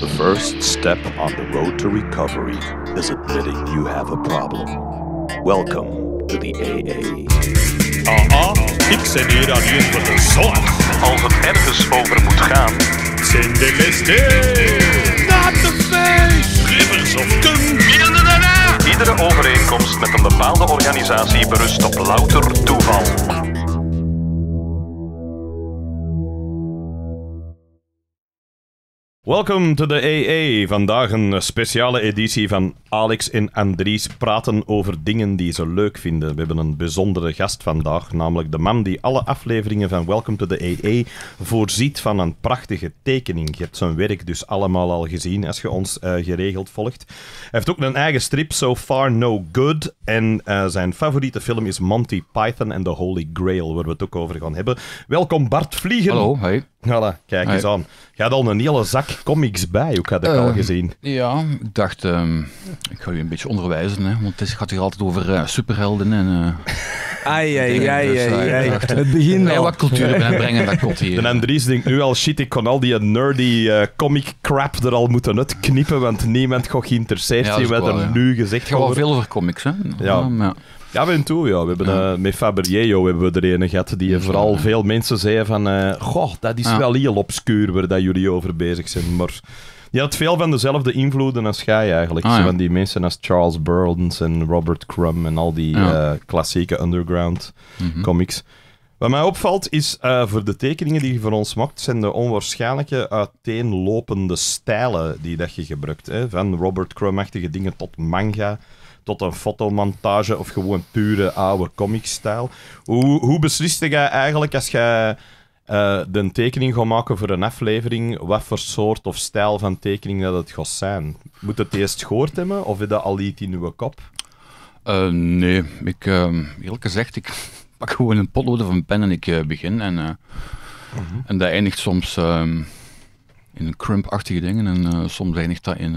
The first step on the road to recovery is admitting you have a problem. Welcome to the AA. Aha, ik zit hier alleen voor de zorg. Als het ergens over moet gaan, zijn de listen. Not the face! Rivers of Iedere overeenkomst met een bepaalde organisatie berust op louter toeval. Welkom to the AA. Vandaag een speciale editie van Alex en Andries praten over dingen die ze leuk vinden. We hebben een bijzondere gast vandaag, namelijk de man die alle afleveringen van Welcome to the AA voorziet van een prachtige tekening. Je hebt zijn werk dus allemaal al gezien als je ons eh, geregeld volgt. Hij heeft ook een eigen strip, So Far No Good. En eh, zijn favoriete film is Monty Python and the Holy Grail, waar we het ook over gaan hebben. Welkom Bart Vliegen. Hallo, hey. Voilà, kijk eens aan. Gaat al een hele zak comics bij ook, had ik al ehm, gezien. Ja, ik dacht, ehm, ik ga u een beetje onderwijzen, hè, want het gaat hier altijd over eh, superhelden en... Eh, ai, ai, ai, dus, ai, eh, Het begin al. wat cultuur brengen, dat klopt hier. De Andries denkt nu al, shit, ik kon al die nerdy comic crap er al moeten uitknippen, want niemand gaat geïnteresseerd zijn wat er nu gezegd wordt. Het gaat wel veel over comics, hè? Ja. Ja, we toe, ja. We hebben, eh, met Fabergeo hebben we er een gehad die vooral veel mensen zeiden van... Uh, goh, dat is wel heel obscuur waar dat jullie over bezig zijn, maar... Je had veel van dezelfde invloeden als jij eigenlijk. Ah, van die mensen als Charles Burns en Robert Crumb en al die eh, klassieke underground mhm. comics. Wat mij opvalt is, voor de tekeningen die je voor ons maakt, zijn de onwaarschijnlijke uiteenlopende stijlen die dat je gebruikt. Hè? Van Robert Crumb-achtige dingen tot manga, tot een fotomontage of gewoon pure oude comic-stijl. Hoe, hoe besliste jij eigenlijk als jij uh, de tekening gaat maken voor een aflevering, wat voor soort of stijl van tekening dat het gaat zijn? Moet het eerst gehoord hebben of is dat al iets in uw kop? Eh, nee, ik, uh, eerlijk gezegd, ik pak gewoon een potlood of een pen en ik eh, begin. En, mhm. en dat eindigt soms ehm, in een crumpachtige dingen en soms eindigt dat in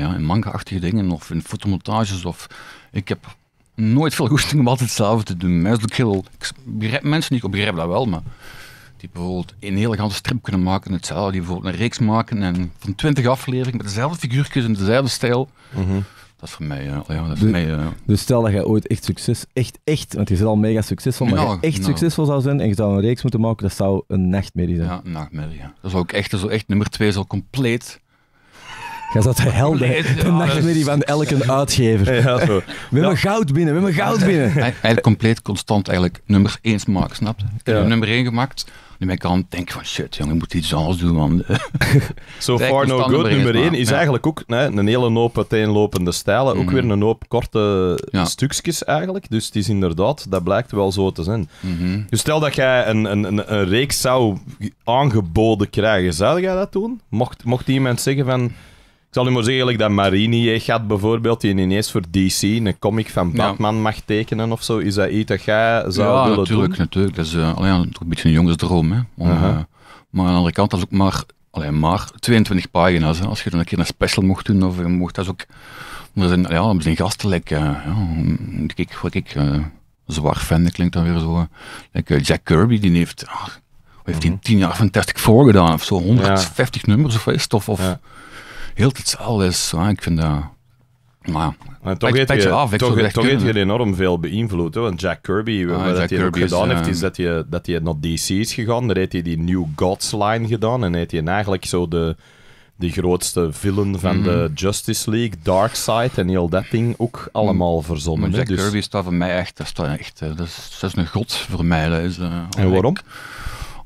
ja, in manga-achtige dingen of in fotomontages. Of, ik heb nooit veel goesting om altijd hetzelfde te doen. heel, ik begrijp mensen niet, ik begrijp dat wel, maar die bijvoorbeeld een hele ganse strip kunnen maken, hetzelfde, die bijvoorbeeld een reeks maken en van twintig afleveringen met dezelfde figuurtjes in dezelfde stijl. Mhm. Dat is voor mij, eh, oh ja, dat is dus, mij, eh, dus stel dat jij ooit echt succes, echt, echt, want je zit al mega succesvol, maar je echt nou. succesvol zou zijn en je zou een reeks moeten maken, dat zou een nachtmerrie zijn. Ja, een nachtmerrie. Ja. Dat zou ook echt, zo echt nummer twee, zo compleet Jij zat de helden de nachtmerrie van elke uitgever. Ja, zo. We hebben goud binnen, we hebben goud binnen. Eigenlijk compleet constant eigenlijk nummer 1 maak, snap je? Ik heb nummer 1 gemaakt. Nu ben ik aan denken van shit, jongen, ik moet iets anders doen. Man. so far no good, nummer 1 is eigenlijk ook een hele hoop uiteenlopende stijlen. Ook mhm. weer een hoop korte stukjes eigenlijk. Dus het is inderdaad, dat blijkt wel zo te zijn. Mhm. Dus stel dat jij een, een, een, reeks zou aangeboden krijgen, zou jij dat doen? Mocht, mocht iemand zeggen van ik zal u maar zeggen, dat Marini gaat bijvoorbeeld, die ineens voor DC een comic van Batman mag tekenen of zo. Is dat iets dat jij zou ja, willen natuurlijk, natuurlijk. Dat is eh, alleen, toch een beetje een jongensdroom. Hè? Eh, maar aan de andere kant, dat is ook maar, alleen maar 22 pagina's. Als je dan een keer een special mocht doen, of eh, mocht dat is ook... Er zijn, ja, zijn gastelijk. ja, ik, zwaar fan, dat klinkt dan weer zo. Like, Jack Kirby, die heeft... 10 ah, heeft hij mhm. tien jaar Fantastic Four gedaan of zo, 150 nummers of stof. Of, heel alles. Ah, ik vind dat... Maar, toch heeft je, toch, toch je enorm veel beïnvloed. Hè? Want Jack Kirby, ah, wat Jack hij Kirby gedaan is, heeft, is dat hij, dat hij naar DC is gegaan. Daar heeft hij die New Gods line gedaan. En heeft hij eigenlijk zo de, de grootste villain van de mhm. Justice League, Darkseid en heel dat ding ook allemaal mhm. verzonnen. Jack dus- Kirby staat voor mij echt, dat, staat echt, eh, dat, is, een god voor mij. is, eh, en waarom?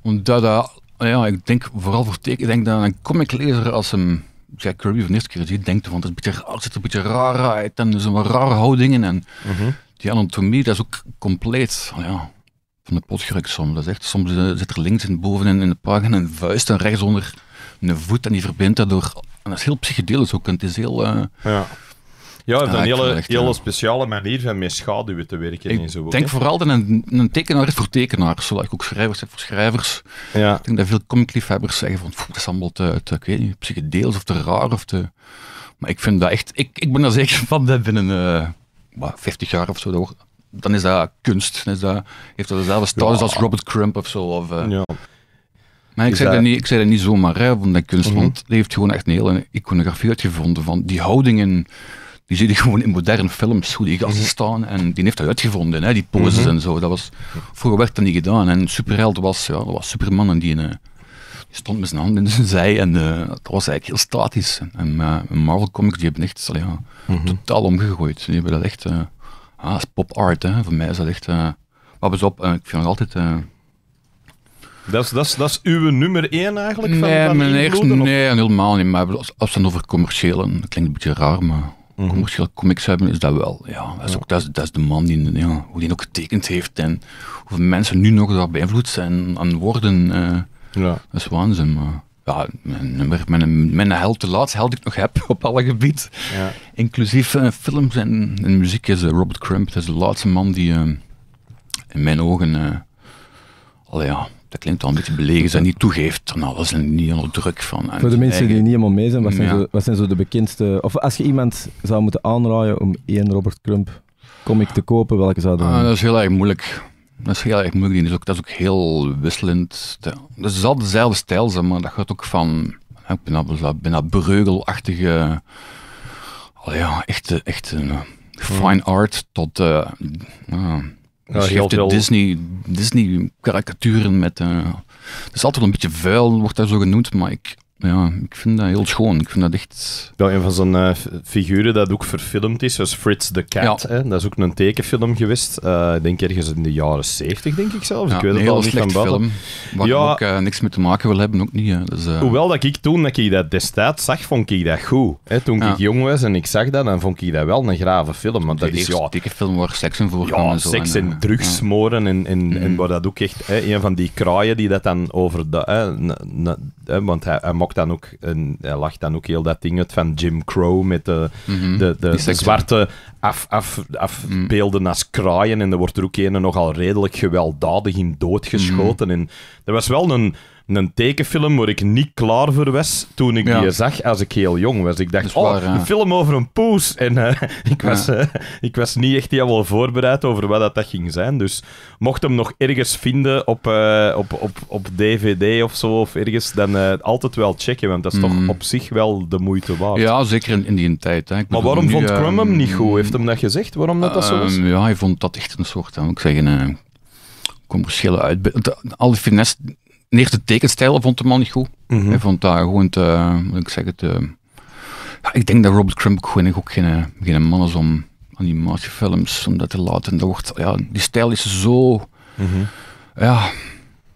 omdat, ja, ik denk vooral voor teken, ik denk dat een comiclezer als hem zei Kirby van de eerste keer gezien denkt van, het, is een beetje, het een beetje raar uit en er zijn rare houdingen en mhm. die anatomie, dat is ook compleet, oh ja, van de pot gerukt soms. Dat is echt, soms eh, zit er links en bovenin in de pagina een vuist en rechtsonder een voet en die verbindt dat door, en dat is heel psychedelisch ook en het is heel... Eh, ja. Ja, dan ah, een hele, hele speciale manier van met schaduwen te werken. Ik en zo, denk vooral dat een, een tekenaar is voor tekenaars, zoals ik ook schrijvers heb voor schrijvers. Ja. Ik denk dat veel comicliefhebbers zeggen van, dat is allemaal te, te, ik weet niet, psychedeels of te raar of te... Maar ik vind dat echt, ik, ik ben er zeker van dat binnen uh, wat, 50 jaar of zo, dan is dat kunst. Dan is dat, heeft dat dezelfde status als Robert Crump of zo. Of, eh. ja. Maar ik zeg, dat... niet, ik zeg dat niet zomaar, hè, want dat kunst, mhm. heeft gewoon echt een hele iconografie uitgevonden van die houdingen je ziet gewoon in moderne films, hoe die gasten mhm. staan. En die heeft dat uitgevonden, hè, die poses mhm. en zo. Dat was, vroeger werd dat niet gedaan. En superheld was, ja, dat was Superman en eh, die, stond met zijn hand in zijn zij. En eh, dat was eigenlijk heel statisch. En eh, Marvel Comics, die hebben echt ja, mhm. totaal omgegooid. Die hebben dat echt, ah, dat is pop art. Hè. Voor mij is dat echt, maar pas op, ik vind het altijd... Dat is, dat, is, dat is uw nummer één eigenlijk? Van, nee, mijn eerste, nee, helemaal niet. Maar als, als het dan over commerciële, dat klinkt een beetje raar, maar Mm comics hebben is dat wel. Ja, dat, is ook, dat, is, dat is de man die, ja, hoe die ook getekend heeft en hoeveel mensen nu nog daar beïnvloed zijn aan woorden. Eh. ja. Dat is waanzin. Maar, ja, mijn, mijn, mijn held, de laatste held die ik nog heb op alle gebied, ja. inclusief eh, films en, muziek, is eh, Robert Crump. Dat is de laatste man die in mijn ogen, al ja, dat klinkt al een beetje belegen, zijn niet toegeeft dan alles en niet onder druk van. Voor de mensen die niet helemaal mee zijn, wat zijn, zo, wat zijn zo de bekendste... Of als je iemand zou moeten aanraaien om één Robert Crump comic te kopen, welke zou dat ah, Dat is heel erg moeilijk. Dat is heel erg moeilijk. Dat is ook, dat is ook heel wisselend. Dat is altijd dezelfde stijl, zijn maar dat gaat ook van ik ben dat breugelachtige... Oh ja, echt, echt een eh, fine hmm. art tot... Eh, dus hebt veel... Disney, Disney karikaturen met... Uh, het is altijd wel een beetje vuil, wordt daar zo genoemd, maar ik, ja, ik vind dat heel schoon. Ik vind dat echt... Wel, een van zijn eh, figuren dat ook verfilmd is, was Fritz the Cat. Hè? Dat is ook een tekenfilm geweest. Uh, ik denk ergens in de jaren zeventig, denk ik zelf Ja, ik weet het al niet van film, Waar ja, ook uh, niks mee te maken wil hebben, ook niet. Dus, Hoewel dat ik toen dat ik dat destijds zag, vond ik dat goed. Hè? Toen ik jong was en ik zag dat, dan vond ik dat wel een grave film. Want dat is ja, tekenfilm waar seks in voorkomt. Ja, en zo, seks en, en drugsmoren en, en, mm. en, waar dat ook echt... Hè, een van die kraaien die dat dan over... De, hè, hè, want hij, hij maakt dan ook, en hij lacht dan ook heel dat ding uit van Jim Crow met de, mhm. de, de, zwarte af, af, afbeelden mhm. mm. als kraaien. En er wordt er ook een nogal redelijk gewelddadig in doodgeschoten. Mm En dat was wel een, een tekenfilm waar ik niet klaar voor was toen ik die zag als ik heel jong was. Ik dacht, waar, oh, een film over een poes. En eh, ik, was, eh, ik was niet echt helemaal voorbereid over wat dat, dat ging zijn. Dus mocht hem nog ergens vinden op, eh, op, op, op DVD of zo, of ergens, dan altijd wel checken. Want dat is toch mm. op zich wel de moeite waard. Ja, zeker in, die tijd. Hè. Maar waarom vond nu, hem ehm, niet goed? Heeft hem dat gezegd, waarom dat, dat zo was? Ehm, ja, hij vond dat echt een soort, hè, ik zeggen... commerciële uit. Al die finesse de eerste tekenstijl vond de man niet goed. Mm Hij vond daar gewoon moet ik zeggen, te, ja, ik denk dat Robert Crumb gewoon ook geen, geen man is om animatiefilms om dat te laten. Dat wordt, ja, die stijl is zo, mm ja,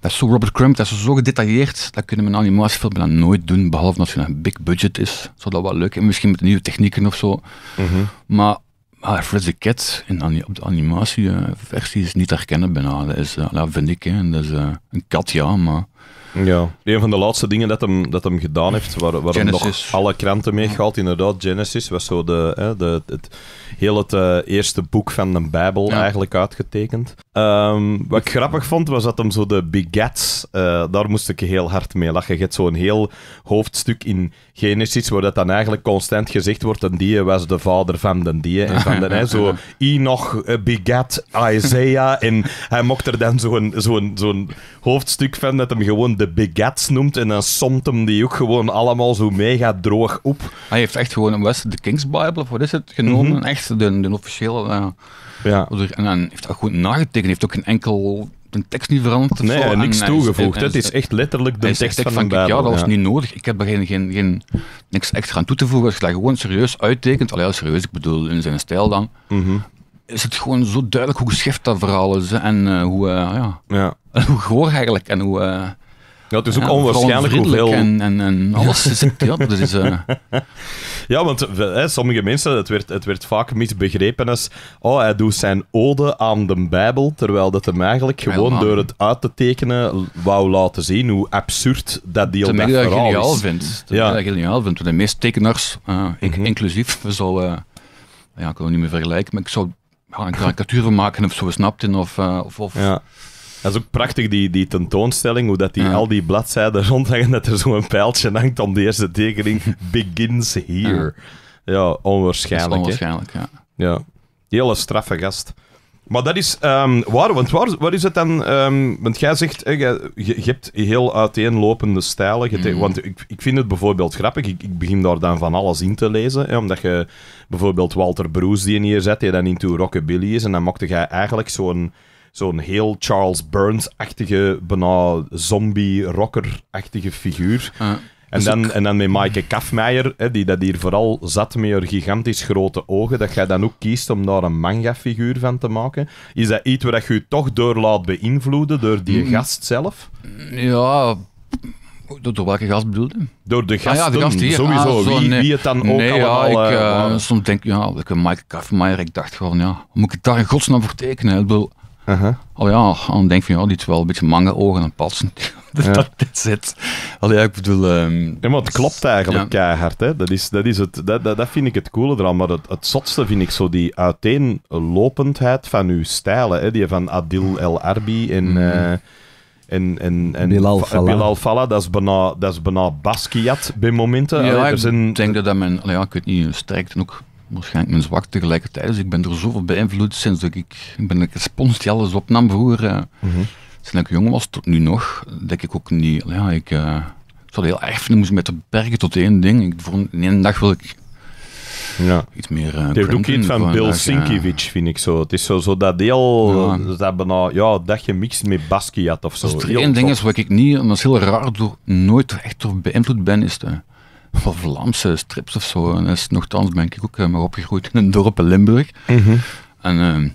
dat is zo Robert Crumb, dat is zo gedetailleerd. Dat kunnen we een animatiefilm nooit doen, behalve als je een big budget is. Zou dat wel leuk en misschien met nieuwe technieken of zo. Mm -hmm. Maar Ah, Fritz the Cat in, op de animatieversie is niet herkennen bijna. Dat, is, eh, dat vind ik. Hè. Dat is eh, een kat, ja, maar... Ja, een van de laatste dingen dat hem, dat hem gedaan heeft, waar, waar hem nog alle kranten mee gehaald, inderdaad, Genesis was zo de, hè, de, het, heel het eh, eerste boek van de Bijbel eigenlijk uitgetekend. Ehm, wat ik grappig vond, was dat hem zo de Big uh, daar moest ik heel hard mee lachen. Je hebt zo'n heel hoofdstuk in genetisch, waar dat dan eigenlijk constant gezegd wordt, en die was de vader van den die. En van den, hè, zo, Enoch eh, begat Isaiah. en hij mocht er dan zo'n zo'n zo'n hoofdstuk van dat hem gewoon de begats noemt. En dan somt hem die ook gewoon allemaal zo mega droog op. Hij heeft echt gewoon een West, de King's Bible, of wat is het, genomen. Mm Echt, de, de officiële... Eh, ja. En dan heeft hij goed nagetekend. Hij heeft ook geen enkel de tekst niet veranderd. Nee, zo. niks toegevoegd. Het is echt letterlijk de tekst van, van de Ja, dat was niet nodig. Ik heb er geen, geen, niks extra aan toe te voegen. Als je dat gewoon serieus uittekent, allee, serieus, ik bedoel in zijn stijl dan, mhm. is het gewoon zo duidelijk hoe geschift dat verhaal is. En eh, hoe, uh, ja. ja. hoe goor eigenlijk. En hoe... Uh, ja, het is ook onwaarschijnlijk hoeveel... En, en, en alles. ja, dat is... Ja, want hè, sommige mensen, het werd, het werd vaak misbegrepen als oh, hij doet zijn ode aan de Bijbel, terwijl dat hem eigenlijk gewoon door het uit te tekenen wou laten zien hoe absurd dat deel dat verhaal is. Dat ik geniaal vind. Dat eh, mhm. eh, ja. ik geniaal vind. De meeste tekenaars, uh, inclusief, we Uh, ja, ik kan het niet meer vergelijken, maar ik zou ja, een karikatuur maken of zo, snapt in of... Eh, of, of ja. Dat is ook prachtig, die, die tentoonstelling, hoe dat die, al die bladzijden rondhangen, dat er zo'n pijltje hangt om de eerste tekening. Begins here. Ja, ja onwaarschijnlijk. onwaarschijnlijk, ja. Ja, hele straffe gast. Maar dat is ehm, waar, want waar, is het dan? Ehm, want jij zegt, je, hebt heel uiteenlopende stijlen. Mhm. Want ik, ik vind het bijvoorbeeld grappig, ik, ik begin daar dan van alles in te lezen. omdat je bijvoorbeeld Walter Broes, die je zet, die dan into rockabilly is. En dan mocht jij eigenlijk zo'n zo'n heel Charles Burns-achtige, bijna zombie-rocker-achtige figuur. Ah. en, dus dan, en dan met Maaike Kafmeijer, hè, die dat hier vooral zat met haar gigantisch grote ogen, dat jij dan ook kiest om daar een manga-figuur van te maken. Is dat iets waar je je toch door laat beïnvloeden, door die gast zelf? Ja, door, welke gast bedoelde? Door de ah gasten, ja, gast sowieso. Ah, wie, het dan ook nee, allemaal... Ja, eh, eh, soms denk ik, ja, welke Mike Kafmeijer, ik dacht gewoon, ja, moet ik daar in godsnaam voor tekenen? Ik bedoel, uh -huh. Al ja, dan denk je van ja, die is wel een beetje mange ogen en patsen. dat ja. dit zit. Allee, ik bedoel... Um, het klopt eigenlijk keihard. Hè? Dat, is, dat, is het, dat, dat, dat vind ik het coole eraan. Maar het, het zotste vind ik zo die uiteenlopendheid van uw stijlen. Hè? Die van Adil El Arbi en... Mm en, en, en Bilal Fala. Bilal Fala, dat is bijna, dat is bijna Basquiat bij momenten. Ja, ik denk dat dat mijn... Ja, ik weet niet, sterkte ook waarschijnlijk mijn zwak tegelijkertijd. Dus ik ben er zoveel beïnvloed sinds dat ik, ik ben een spons die alles opnam vroeger. Uh, mm Sinds ik jong was tot nu nog, denk ik ook niet. Ja, ik uh, eh, zat heel erg vinden, moest me te beperken tot één ding. Ik, voor een, in één dag wil ik ja. iets meer. Uh, eh, De is ook iets van Bill Sinkiewicz, vind ik zo. Het is zo, zo dat deel ja. dat, nou, ja, dat je mixt met Basquiat of zo. is er één ding is wat ik niet, en dat is heel raar, door, nooit echt door beïnvloed ben, is de van Vlaamse strips of zo. En is, nogthans ben ik ook eh, maar opgegroeid in een dorp in Limburg. Mhm. En ehm,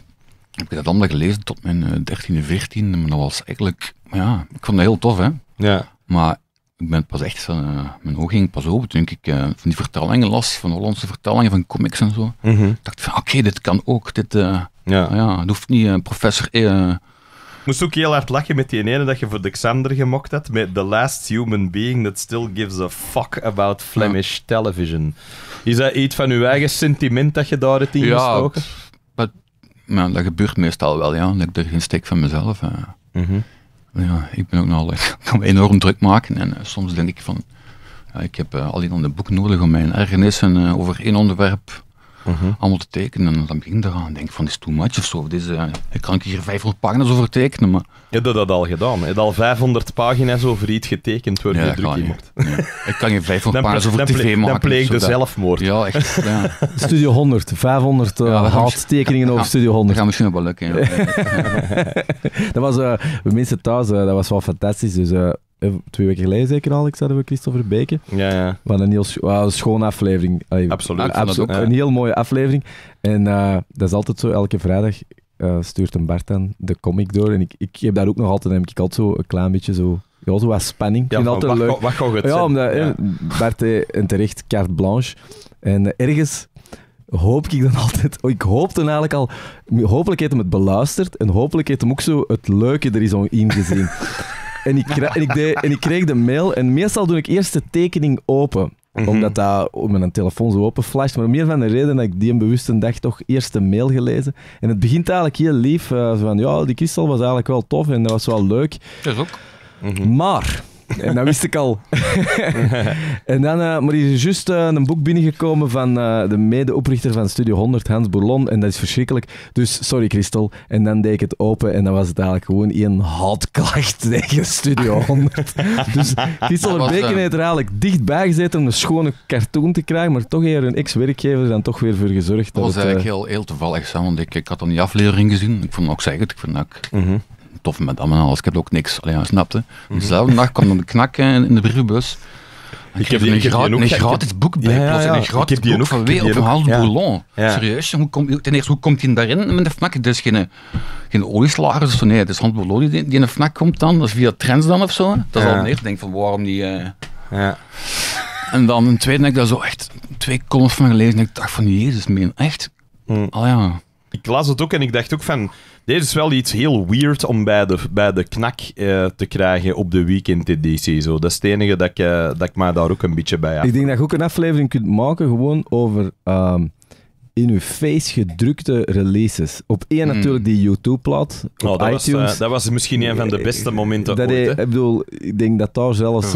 heb ik dat allemaal gelezen tot mijn eh, dertiende, 14 Maar dat was eigenlijk, ja, ik vond dat heel tof, hè. Ja. Maar ik ben pas echt, uh, mijn oog ging pas open toen ik van die vertalingen las, van Hollandse vertalingen, van comics en zo. Mm dacht van, oké, dit kan ook. Dit, ja. Nou ja, het hoeft niet professor... Moest ook heel hard lachen met die ene dat je voor de Xander gemokt had. Met The Last Human Being That Still Gives a Fuck About Flemish Television. Is dat iets van uw eigen sentiment dat je daar het in ja, dat, dat gebeurt meestal wel, ja. Ik doe geen steek van mezelf. Ja. Eh. Mhm. ja, ik ben ook nogal, ik kan me enorm druk maken. En eh, soms denk ik van, ja, ik heb uh, eh, alleen al een boek nodig om mijn ergernissen uh, over één onderwerp Mhm. allemaal te tekenen. En dan begin ik eraan en denk van, is too much of zo. Dit is, ik eh, kan hier 500 pagina's over tekenen, maar... Je hebt dat al gedaan. Je hebt al 500 pagina's over iets getekend waar ja, je druk in Ik kan je 500 pagina's over tv maken. Dan dus pleeg je zelfmoord. Ja, echt. Ja. Studio 100. 500 uh, tekeningen over Studio 100. Dat gaat misschien wel lukken, dat was, uh, eh, mensen thuis, eh, dat was wel fantastisch. Dus eh, twee weken geleden zeker, Alex, hadden we Christopher Beke. Ja, ja. Wat een heel wow, schone aflevering. absoluut. absoluut Een heel mooie aflevering. En eh, dat is altijd zo, elke vrijdag eh, stuurt een Bart dan de comic door. En ik, ik heb daar ook nog altijd, heb ik altijd zo een klein beetje zo... Ja, zo wat spanning. ik vind altijd leuk. Wat het Ja, omdat Bart en terecht carte blanche. En ergens hoop ik dan altijd... Oh, ik hoop dan eigenlijk al... Hopelijk heeft hem het beluisterd en hopelijk heeft hem ook zo het leuke er is ingezien. En ik, en, ik deed, en ik kreeg de mail. En meestal doe ik eerst de tekening open. Mhm. Omdat dat op oh, mijn telefoon zo open flasht. Maar meer van de reden dat ik die een bewuste dag toch eerst de mail gelezen. En het begint eigenlijk heel lief. Eh, van ja, die kristal was eigenlijk wel tof en dat was wel leuk. Dat is ook. Mhm. Maar en dat wist ik al. en dan, eh, maar er is juist eh, een boek binnengekomen van uh, de medeoprichter van Studio 100, Hans Boulon. En dat is verschrikkelijk. Dus sorry, Christel. En dan deed ik het open en dan was het eigenlijk gewoon één klacht tegen Studio 100. dus Christel Beken heeft er eigenlijk dichtbij gezeten om een schone cartoon te krijgen. Maar toch heeft een ex-werkgever dan toch weer voor gezorgd. Dat, was eigenlijk heel, heel toevallig, zo, want ik, ik had dan die aflevering gezien. Ik vond het ook zeggen Ik vond ook... Mhm tof met en Ik heb ook niks. alleen ja, snapte. Mhm. Dus dezelfde dag kwam dan de knak eh, in, de brievenbus. Ik, heb een, gratis, boek bij, ja, ja, een gratis boek van Wee op een half boulon. Serieus, komt, ten eerste, hoe komt hij daarin met de FNAC? Het is geen, geen olieslager of zo, nee, het is Hans die, in de FNAC komt dan, dat is via trends dan of zo. Dat is al een eerste, denk van waarom die... Eh, ja. En dan een tweede, denk ik daar zo echt twee columns van gelezen en ik dacht van, jezus, meen, echt? Mm. Ah, ja. Ik las het ook en ik dacht ook van, dit is wel iets heel weird om bij de, bij de knak eh, te krijgen op de weekendeditie. Zo. Dat is het enige dat ik, eh, dat ik mij daar ook een beetje bij heb. Ik denk dat je ook een aflevering kunt maken gewoon over ehm, in uw face gedrukte releases. Op één hmm. natuurlijk die YouTube-plaat, oh, dat iTunes. Was, eh, dat was misschien een van de beste momenten ooit, Ik bedoel, ik denk dat daar zelfs...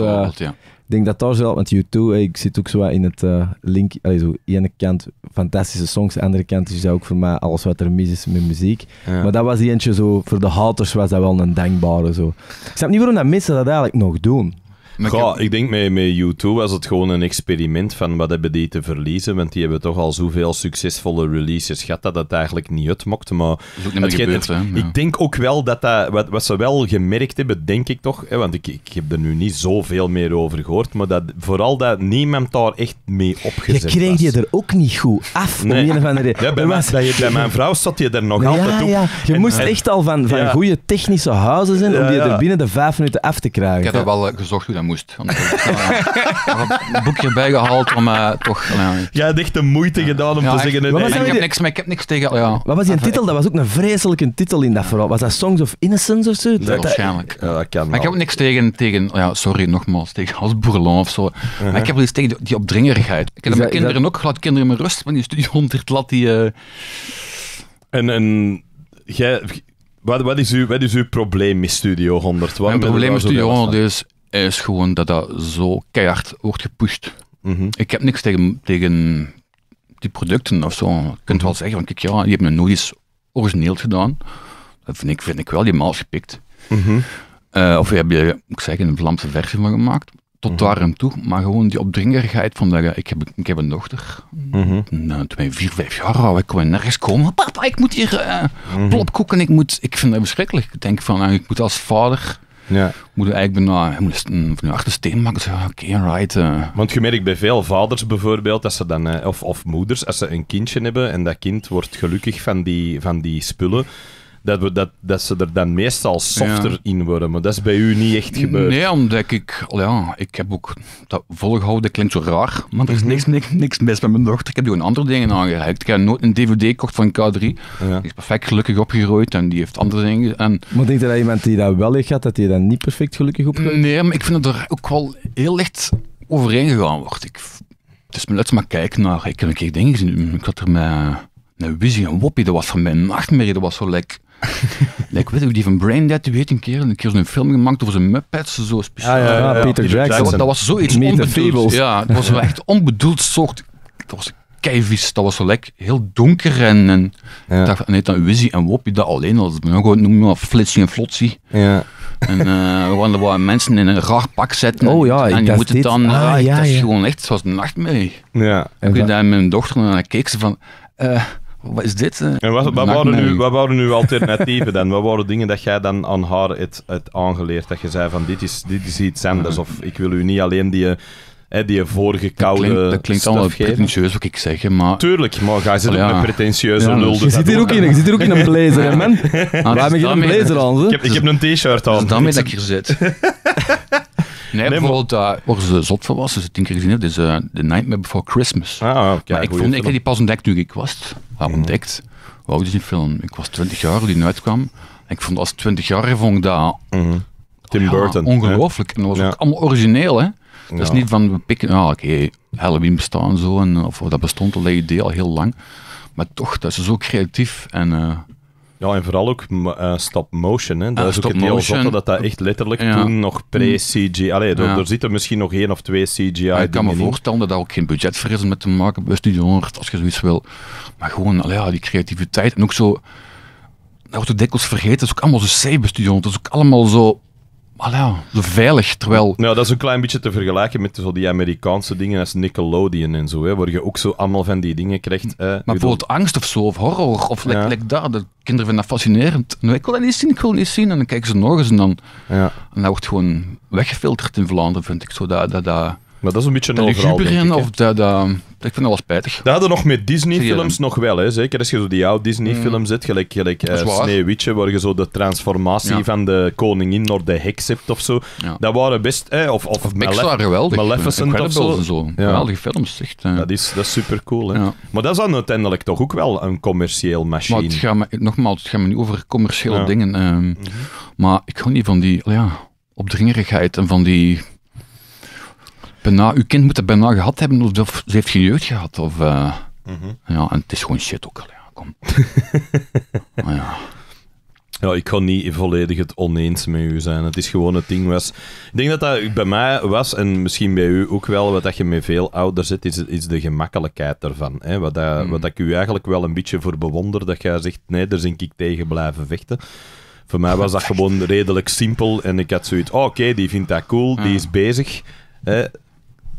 Ik denk dat daar zelf, met YouTube. ik zit ook zo in het eh, link, allee, zo, ene kant fantastische songs, andere kant is dat ook voor mij alles wat er mis is met muziek. Maar dat was eentje zo, voor de haters was dat wel een denkbare zo. Ik snap niet waarom dat mensen dat eigenlijk nog doen. Maar ik, denk met, met U2 was het gewoon een experiment van wat hebben die te verliezen, want die hebben toch al zoveel succesvolle releases gehad dat dat eigenlijk niet uitmokt. Maar het, ik denk ook wel dat dat, wat, wat ze wel gemerkt hebben, denk ik toch, hè, want ik, ik heb er nu niet zoveel meer over gehoord, maar dat, vooral dat niemand daar echt mee opgezet Je kreeg je er ook niet goed af, om een of bij, mijn vrouw zat je er nog ja, altijd op. Ja. Je moest echt al van, van goede technische huizen zijn om die er binnen de vijf minuten af te krijgen. Ik heb dat wel eh, gezocht hoe dat moest. ik heb een boekje bijgehaald om eh, toch... Jij hebt echt de moeite gedaan om te zeggen... nee, ik, heb niks, maar ik heb niks tegen... Ja, Wat was je titel? Dat was ook een vreselijke titel in dat verhaal. Was dat Songs of Innocence of zo? waarschijnlijk. Ja, Maar ik heb ook niks tegen, tegen ja, sorry nogmaals, tegen als Bourlon of zo. Maar uh-huh. ik heb wel iets tegen die, opdringerigheid. Ik heb mijn kinderen ook, ik kinderen met rust, maar die 100 laat die... Eh, en, en jij... Wat, wat, is uw, wat is uw probleem met Studio 100? Wat Mijn probleem is studio dus is gewoon dat dat zo keihard wordt gepusht. Mhm. Ik heb niks tegen, tegen die producten of zo. Je kunt mhm. wel zeggen, want kijk, ja, hebben nooit origineel gedaan. Dat vind ik, vind ik wel, die gepikt. Mhm. Eh, of je hebt je, ik zeg, een Vlaamse versie van gemaakt. Tot daar en toe, maar gewoon die opdringerigheid van dat, ik, heb, ik heb een dochter. Nou, toen ben vier, vijf jaar oud, ik kon nergens komen. Papa, ik moet hier uh, plopkoeken, ik, moet, ik vind dat verschrikkelijk. Ik denk van, eh, ik moet als vader ja. Moet je eigenlijk een, je achtersteen maken. okay, right. Eh. Want je merkt bij veel vaders bijvoorbeeld, dat ze dan, eh, of, of moeders, als ze een kindje hebben en dat kind wordt gelukkig van die, van die spullen dat, we, dat, dat ze er dan meestal softer in worden. Maar dat is bij u niet echt gebeurd. Nee, omdat ik, ja, ik heb ook dat volgehouden klinkt zo raar, maar er is mhm. niks, niks, niks mis met mijn dochter. Ik heb gewoon andere dingen aangereikt. Ik heb nooit een DVD gekocht van K3. Ja. Die is perfect gelukkig opgerooid en die heeft andere dingen. En... Maar denk je dat iemand die dat wel heeft gehad, dat die dat niet perfect gelukkig opgerooid? Nee, maar ik vind dat er ook wel heel licht overeengegaan gegaan wordt. Ik, dus me we maar kijken naar. Ik heb een keer dingen gezien. Ik had er met. Een Wizzy en Woppie, dat was van mijn nachtmerrie. Dat was zo lekker ik weet ook, die van Braindead, die weet een keer, een keer zo'n film gemaakt over zijn Muppets, zo speciaal. Ja, ja, ja, Peter Jackson. Dat, was zoiets onbedoeld. Ja, het was echt onbedoeld soort... Dat was keivis, dat was zo lekker, heel donker en... en Ik dacht, nee, dan Wizzy en Wopje dat alleen al, dat noem maar Flitsie en Flotsie. Ja. En uh, eh, we mensen in een raar pak zetten. Oh ja, en moet het dan. Uh, ja, dat is ja. gewoon echt zoals een nachtmerrie. Ja. En ik daar met mijn dochter en dan keek ze van. Uh, wat is dit? Eh? En wat, wat, waren nu, wat waren nu alternatieven dan? Wat waren dingen dat jij dan aan haar het, het aangeleerd? Dat je zei van dit is, dit is iets anders of ik wil u niet alleen die... Hè, die vorige Dat klinkt, dat klinkt allemaal pretentieus, wat ik zeg, maar... Tuurlijk, maar ga ze oh ook ja. met pretentieuze ja, lul. Je zit, hier ook in, je zit hier ook in een blazer, hè, man? Nou, Waarom heb je een blazer aan, Ik heb, ik heb een t-shirt aan. Dan dus ben daarmee ik hier zit. Nee, nee, bijvoorbeeld, uh, waar ze zot voor was, ze tien keer gezien hebben, is uh, The Nightmare Before Christmas. Ah, maar ik, vond, ik heb die pas ontdekt toen ik was heb ontdekt. wow film? Ik was 20 jaar toen die uitkwam. En ik vond als 20 jaar vond ik dat. mm Tim oh Burton. Ongelooflijk. En dat was ook allemaal origineel, hè? Dat is niet van we pikken, nou oké, okay, Halloween bestaan zo, en, of dat bestond al dat idee al heel lang. Maar toch, dat is zo creatief en uh, ja, en vooral ook eh, stop motion. Hè. Dat ah, is ook het heel zotte dat dat echt letterlijk toen nog pre-CGI... Allee, er, zitten misschien nog één of twee CGI ah, Ik kan me voorstellen dat daar ook geen budget met te maken bij Studio als je zoiets wil. Maar gewoon, allee, ja, die creativiteit en ook zo... Dat wordt dikwijls vergeten, dat is ook allemaal zo safe bij Studio Dat is ook allemaal zo ja, veilig, terwijl... Nou, dat is een klein beetje te vergelijken met zo die Amerikaanse dingen als Nickelodeon en zo, hè, waar je ook zo allemaal van die dingen krijgt. maar bijvoorbeeld angst of zo, of horror, of ja. daar, de kinderen vinden dat fascinerend. Nou, ik wil dat niet zien, ik wil niet zien. En dan kijken ze nog eens en dan... Ja. En dat wordt gewoon weggefilterd in Vlaanderen, vind ik, zo dat... dat, dat maar dat is een beetje een overal, denk ik, of dat, ik vind dat wel spijtig. Dat hadden nog met Disney-films nog wel, hè. zeker als je zo die oude Disney-films mm. zet, gelijk, gelijk eh, waar. je zo de transformatie van de koningin naar de heks hebt of zo. Dat waren best... hè, of of, Maleficent of zo. en zo. Geweldige films, echt. Eh. Dat is, dat is supercool, hè. Maar dat is dan uiteindelijk toch ook wel een commercieel machine. me, nogmaals, het gaat me niet over commerciële dingen. Ehm. Mhm. Maar ik hou niet van die ja, opdringerigheid en van die bijna, uw kind moet het bijna gehad hebben, of, ze heeft geen jeugd gehad. Of, eh, mhm. Ja, en het is gewoon shit ook al, ja, kom. ja. Ja, ik kan niet volledig het oneens met u zijn. Het is gewoon het ding was... Ik denk dat dat bij mij was, en misschien bij u ook wel, wat dat je met veel ouders zit, is, de gemakkelijkheid daarvan. Hè? Wat, dat, hmm. wat dat ik u eigenlijk wel een beetje voor bewonder, dat jij zegt, nee, daar zink ik tegen blijven vechten. Voor mij was dat gewoon redelijk simpel en ik had zoiets, oh, oké, die vindt dat cool, die hmm. is bezig. Hè?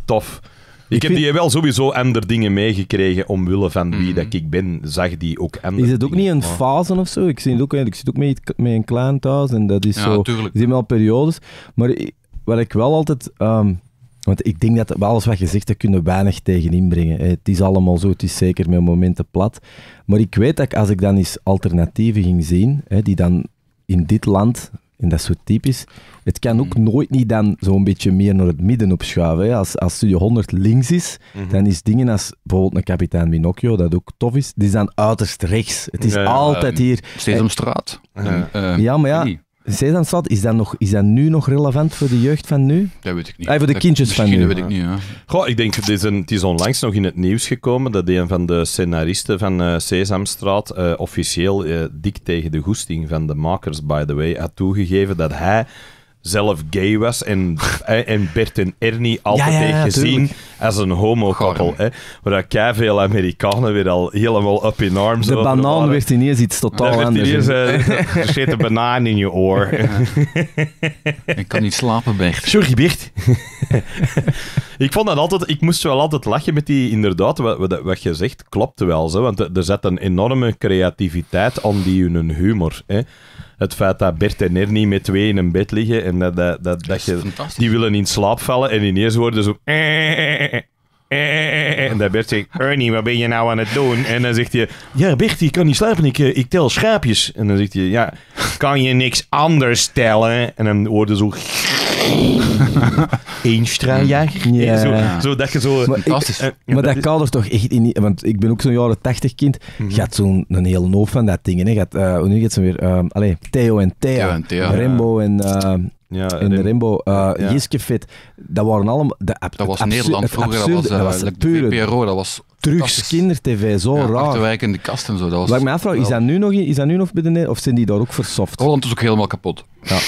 tof. Ik, heb die wel sowieso ander dingen meegekregen omwille van wie mhm. dat ik ben, zag die ook ander Is het ook niet een oh. fase of zo? Ik, zie ook, ik zit ook met, een klein thuis en dat is ja, zo... Tuurlijk. Er zijn wel periodes. Maar wat ik wel altijd... Ehm, want ik denk dat alles wat je zegt, daar kunnen weinig tegen inbrengen. Het is allemaal zo, het is zeker met momenten plat. Maar ik weet dat als ik dan eens alternatieven ging zien, die dan in dit land en dat is typisch. Het kan ook nooit niet dan zo'n beetje meer naar het midden opschuiven. Als, als Studio 100 links is, mhm. dan is dingen als bijvoorbeeld een kapitein Minocchio, dat ook tof is, die zijn uiterst rechts. Het is altijd hier... Steeds om eh, straat. Eh, ja, maar ja, Sesamstraat, is dat, nog, is dat nu nog relevant voor de jeugd van nu? Dat weet ik niet. voor de kindjes van nu. Dat weet ik niet, ja. Goh, ik denk, het is, een, het is onlangs nog in het nieuws gekomen dat een van de scenaristen van eh, Sesamstraat eh, officieel eh, dik tegen de goesting van de makers, by the way, had toegegeven dat hij zelf gay was en, en Bert en Ernie altijd gezien als een homokoppel. Hè, waar veel Amerikanen weer al helemaal up in arms De banaan werd ineens iets totaal anders. Eh, er zit een banaan in je oor. ik kan niet slapen, Bert. Sorry, Bert. ik vond dat altijd... Ik moest wel altijd lachen met die... Inderdaad, wat, wat je zegt, klopt wel. Zo, want er zit een enorme creativiteit aan die hun humor. Hè het feit dat Bert en Ernie met twee in een bed liggen en dat, dat, dat, je, die willen in slaap vallen en ineens worden zo... En dan Bert zegt, Ernie, wat ben je nou aan het doen? En dan zegt hij, ja Bert, ik kan niet slapen, ik, eh, ik tel schaapjes. En dan zegt hij, ja, kan je niks anders tellen? En dan worden zo... Eén ja. ja. Zo, zo, dat je zo... Maar, eh, maar dat, dat dus toch echt in... Want ik ben ook zo'n jaren tachtig kind. Gaat mhm. zo'n een hele hoop van dat dingen. Hè. Gaat, uh, nu gaat ze weer... Uh, ehm, allez, Theo en Theo. Theo en Theo en... Ehm, ja, in de Rimbo. Uh, eh, ja. Jiske Fit. Dat waren allemaal... De, eh, dat was Nederland vroeger. dat was, uh, dat was pure, de PRO, dat was... Terug kindertv, zo ja, raar. Achterwijk in de kast en zo. Dat was, Laat me afvragen, is dat nu nog, is dat nu nog bij de Of zijn die daar ook versoft? Holland is ook helemaal kapot. Ja.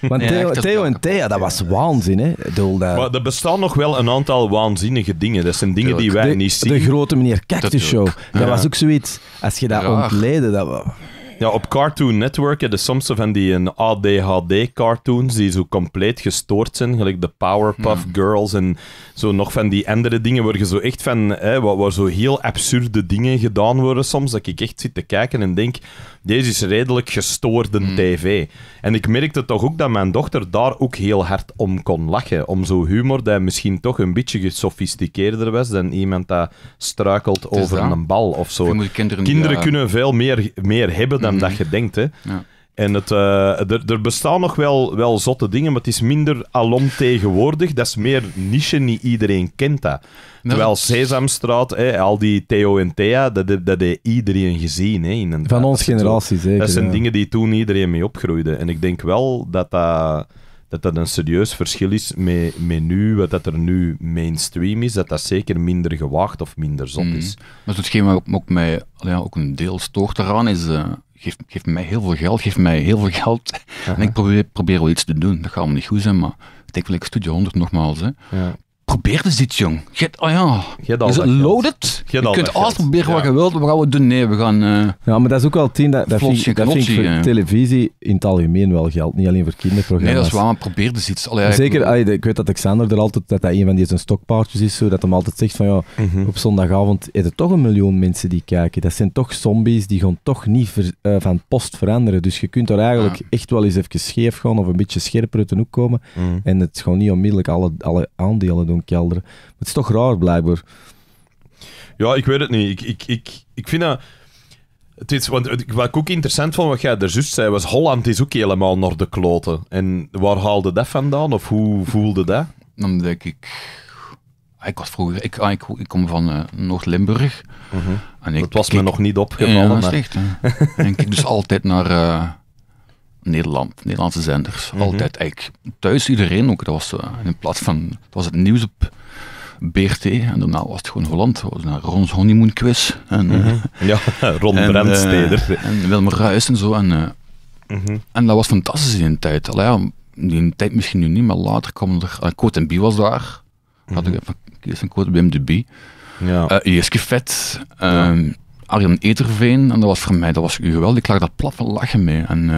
Want Theo, en Thea, dat was waanzin, hè? Doel, dat... Maar er bestaan nog wel een aantal waanzinnige dingen. Dat zijn dingen die wij niet zien. De grote meneer Cactus Show. Dat was ook zoiets... Als je dat ontleden, dat... was. Ja, op Cartoon Network hebben soms van die ADHD-cartoons die zo compleet gestoord zijn, gelijk de Powerpuff hmm. Girls en zo nog van die andere dingen waar je zo echt van, hè, waar, zo heel absurde dingen gedaan worden soms, dat ik echt zit te kijken en denk, deze is redelijk gestoorde hmm. tv. En ik merkte toch ook dat mijn dochter daar ook heel hard om kon lachen, om zo humor dat misschien toch een beetje gesofisticeerder was dan iemand dat struikelt over een bal of zo. Kinderen, kunnen veel meer, meer hebben Mhm. dat je denkt. Hè. Ja. En het, eh, er, er, bestaan nog wel, wel zotte dingen, maar het is minder alom tegenwoordig. Dat is meer niche, niet iedereen kent dat. Terwijl Sesamstraat, hè, al die Theo en Thea, dat, dat heeft iedereen gezien. Hè, in Van onze generatie zeker. Dat zijn dingen die toen iedereen mee opgroeide. En ik denk wel dat dat, dat, dat een serieus verschil is met, met nu, wat dat er nu mainstream is. Dat dat zeker minder gewaagd of minder zot mhm. is. Maar hetgeen wat ook, mij ja, ook een deel stoort eraan is... Eh, geef, geef mij heel veel geld, geef mij heel veel geld. En ik probeer, probeer wel iets te doen. Dat gaat me niet goed zijn, maar ik denk wel ik Studio 100 nogmaals. Hè. Ja probeer eens iets, jong. Get, oh ja, is het loaded? je kunt alles proberen wat je wilt, maar gaan we doen? Nee, we gaan... Eh, ja, maar dat is ook wel tien. Dat, dat vind, dat vind voor televisie in het algemeen wel geld. Niet alleen voor kinderprogramma's. Nee, dat is waar, maar probeer dus iets. Zeker, ik weet dat Alexander er altijd, dat hij een van die zijn stokpaardjes is, zo, dat hem altijd zegt van ja, mhm. op zondagavond is er toch een miljoen mensen die kijken. Dat zijn toch zombies, die gaan toch niet eh, van post veranderen. Dus je kunt er eigenlijk echt wel eens even scheef gaan of een beetje scherper uit de hoek komen. Mhm. En het gewoon niet onmiddellijk alle, alle aandelen doen het is toch raar, blijkbaar. Ja, ik weet het niet. Ik, ik, ik, ik vind dat... Het is, want wat ik ook interessant vond, wat jij er juist zei, was Holland is ook helemaal naar de kloten. En waar haalde dat vandaan? Of hoe voelde dat? Dan denk ik... Ah, ik was vroeger... Ik, ah, ik, ik kom van eh, Noord-Limburg. Mhm. en dat was me nog niet opgevallen. Ja, maar... denk dus altijd naar... Eh, Nederland, Nederlandse zenders. Mhm. Altijd eigenlijk thuis iedereen ook. Dat was eh, in plaats van, dat was het nieuws op BRT en daarna was het gewoon Holland. was Ron's honeymoon quiz. En, mhm. eh, ja, Ron en, eh, Brandsteder. en Wilmer en zo. En, mhm. en dat was fantastisch in die tijd. Al ja, die tijd misschien nu niet, maar later kwam er... Uh, en B was daar. Had ik even een Cote Coat, de B. Ja. Jeske Vet. Arjen Eterveen. En dat was voor mij, dat was geweldig. Ik lag daar plat van lachen mee. En,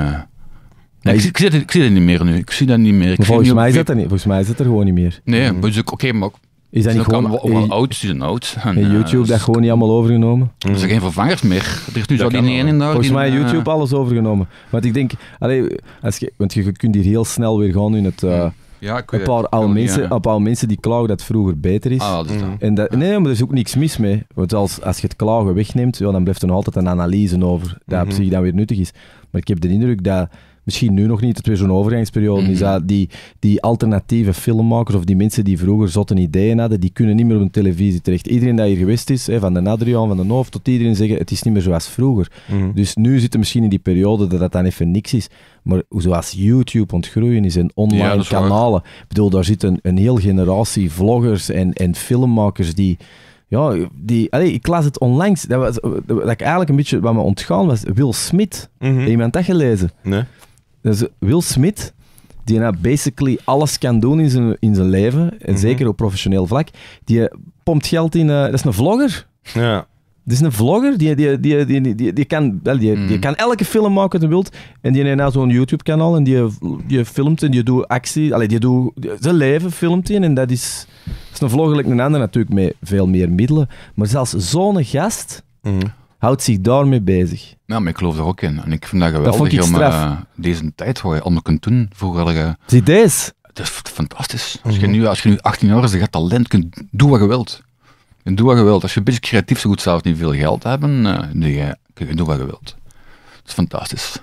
ik, zie dat ik niet meer nu. Ik zie dat niet meer. volgens, mij zit niet, volgens mij is het er gewoon niet meer. Nee, mm. dus oké, maar... Is dat niet gewoon... Allemaal, oud is oud, oud. En, eh, YouTube, dat gewoon niet allemaal overgenomen. Er zijn geen vervangers meer. Er is nu zo die één in daar. Volgens mij eh, YouTube alles overgenomen. Want ik denk... Allee, als je, want je kunt hier heel snel weer gaan in het... Uh, ja, ik een paar al mensen, een paar mensen die klagen dat vroeger beter is. Ah, mm. En dat, nee, maar er is ook niks mis mee. Want als, als je het klagen wegneemt, ja, dan blijft er nog altijd een analyse over. Dat mm op mhm. zich dan weer nuttig is. Maar ik heb de indruk dat misschien nu nog niet, het weer zo'n overgangsperiode mhm. die, die alternatieve filmmakers of die mensen die vroeger zotte ideeën hadden, die kunnen niet meer op een televisie terecht. Iedereen dat hier geweest is, van de Adriaan, van de Noof tot iedereen zeggen, het is niet meer zoals vroeger. Mhm. Dus nu zitten misschien in die periode dat dat dan even niks is. Maar zoals YouTube ontgroeien is en online kanalen. Ik bedoel, daar zit een, een hele generatie vloggers en, en filmmakers die... Ja, die, ik las het onlangs. Dat, was, dat ik eigenlijk een beetje wat me ontgaan was. Will Smith. Mhm. Heeft iemand dat gelezen? Nee. Dus Will Smith, die nou basically alles kan doen in zijn, in zijn leven, en mhm. zeker op professioneel vlak, die pompt geld in... Eh, dat is een vlogger. Ja. Dat is een vlogger, die, die, die, die, die, kan, wel, die, die mhm. kan elke film maken wat hij wilt. En die heeft nou zo'n YouTube-kanaal en die, die filmt en die doet actie. Allee, die doet zijn leven, filmt hij. En dat is, dat is een vlogger een ander natuurlijk met veel meer middelen. Maar zelfs zo'n gast... Mhm houdt zich daarmee bezig. Ja, maar ik geloof er ook in. En ik vind dat geweldig dat om eh, deze tijd waar je allemaal kunt doen. Vroeger je... Zie deze. Het is fantastisch. Als mhm. je, nu, als je nu 18 jaar is, je gaat talent, kunt, doe wat je wilt. En doe wat je wilt. Als je een beetje creatief zo goed zelfs niet veel geld hebben, uh, eh, kun je doen wat je wilt. Dat is fantastisch.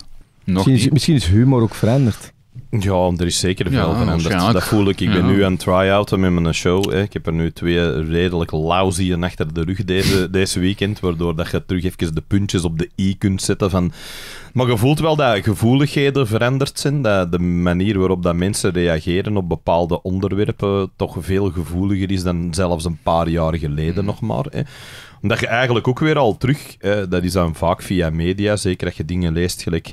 misschien is humor ook veranderd. Ja, er is zeker veel ja, van. dat, voel ik. Ik ben nu aan het try-outen met mijn show. Ik heb er nu twee redelijk lauzieën achter de rug deze, deze weekend, waardoor dat je terug even de puntjes op de i kunt zetten. Van... Maar je voelt wel dat gevoeligheden veranderd zijn. Dat de manier waarop dat mensen reageren op bepaalde onderwerpen toch veel gevoeliger is dan zelfs een paar jaar geleden mm. nog maar. Hè omdat je eigenlijk ook weer al terug, dat is dan vaak via media, zeker als je dingen leest, gelijk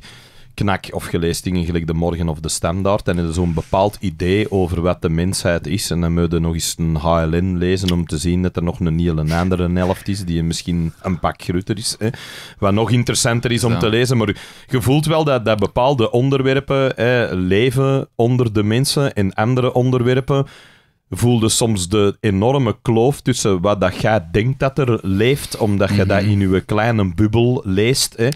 knak of dingen gelijk de Morgen of de Standaard. En zo'n bepaald idee over wat de mensheid is. En dan moet je nog eens een HLN lezen om te zien dat er nog een hele andere helft is die misschien een pak groter is. Hè. Wat nog interessanter is om te lezen. Maar je voelt wel dat, dat bepaalde onderwerpen hè, leven onder de mensen en andere onderwerpen voelde soms de enorme kloof tussen wat dat jij denkt dat er leeft, omdat je dat mhm. in je kleine bubbel leest. Hè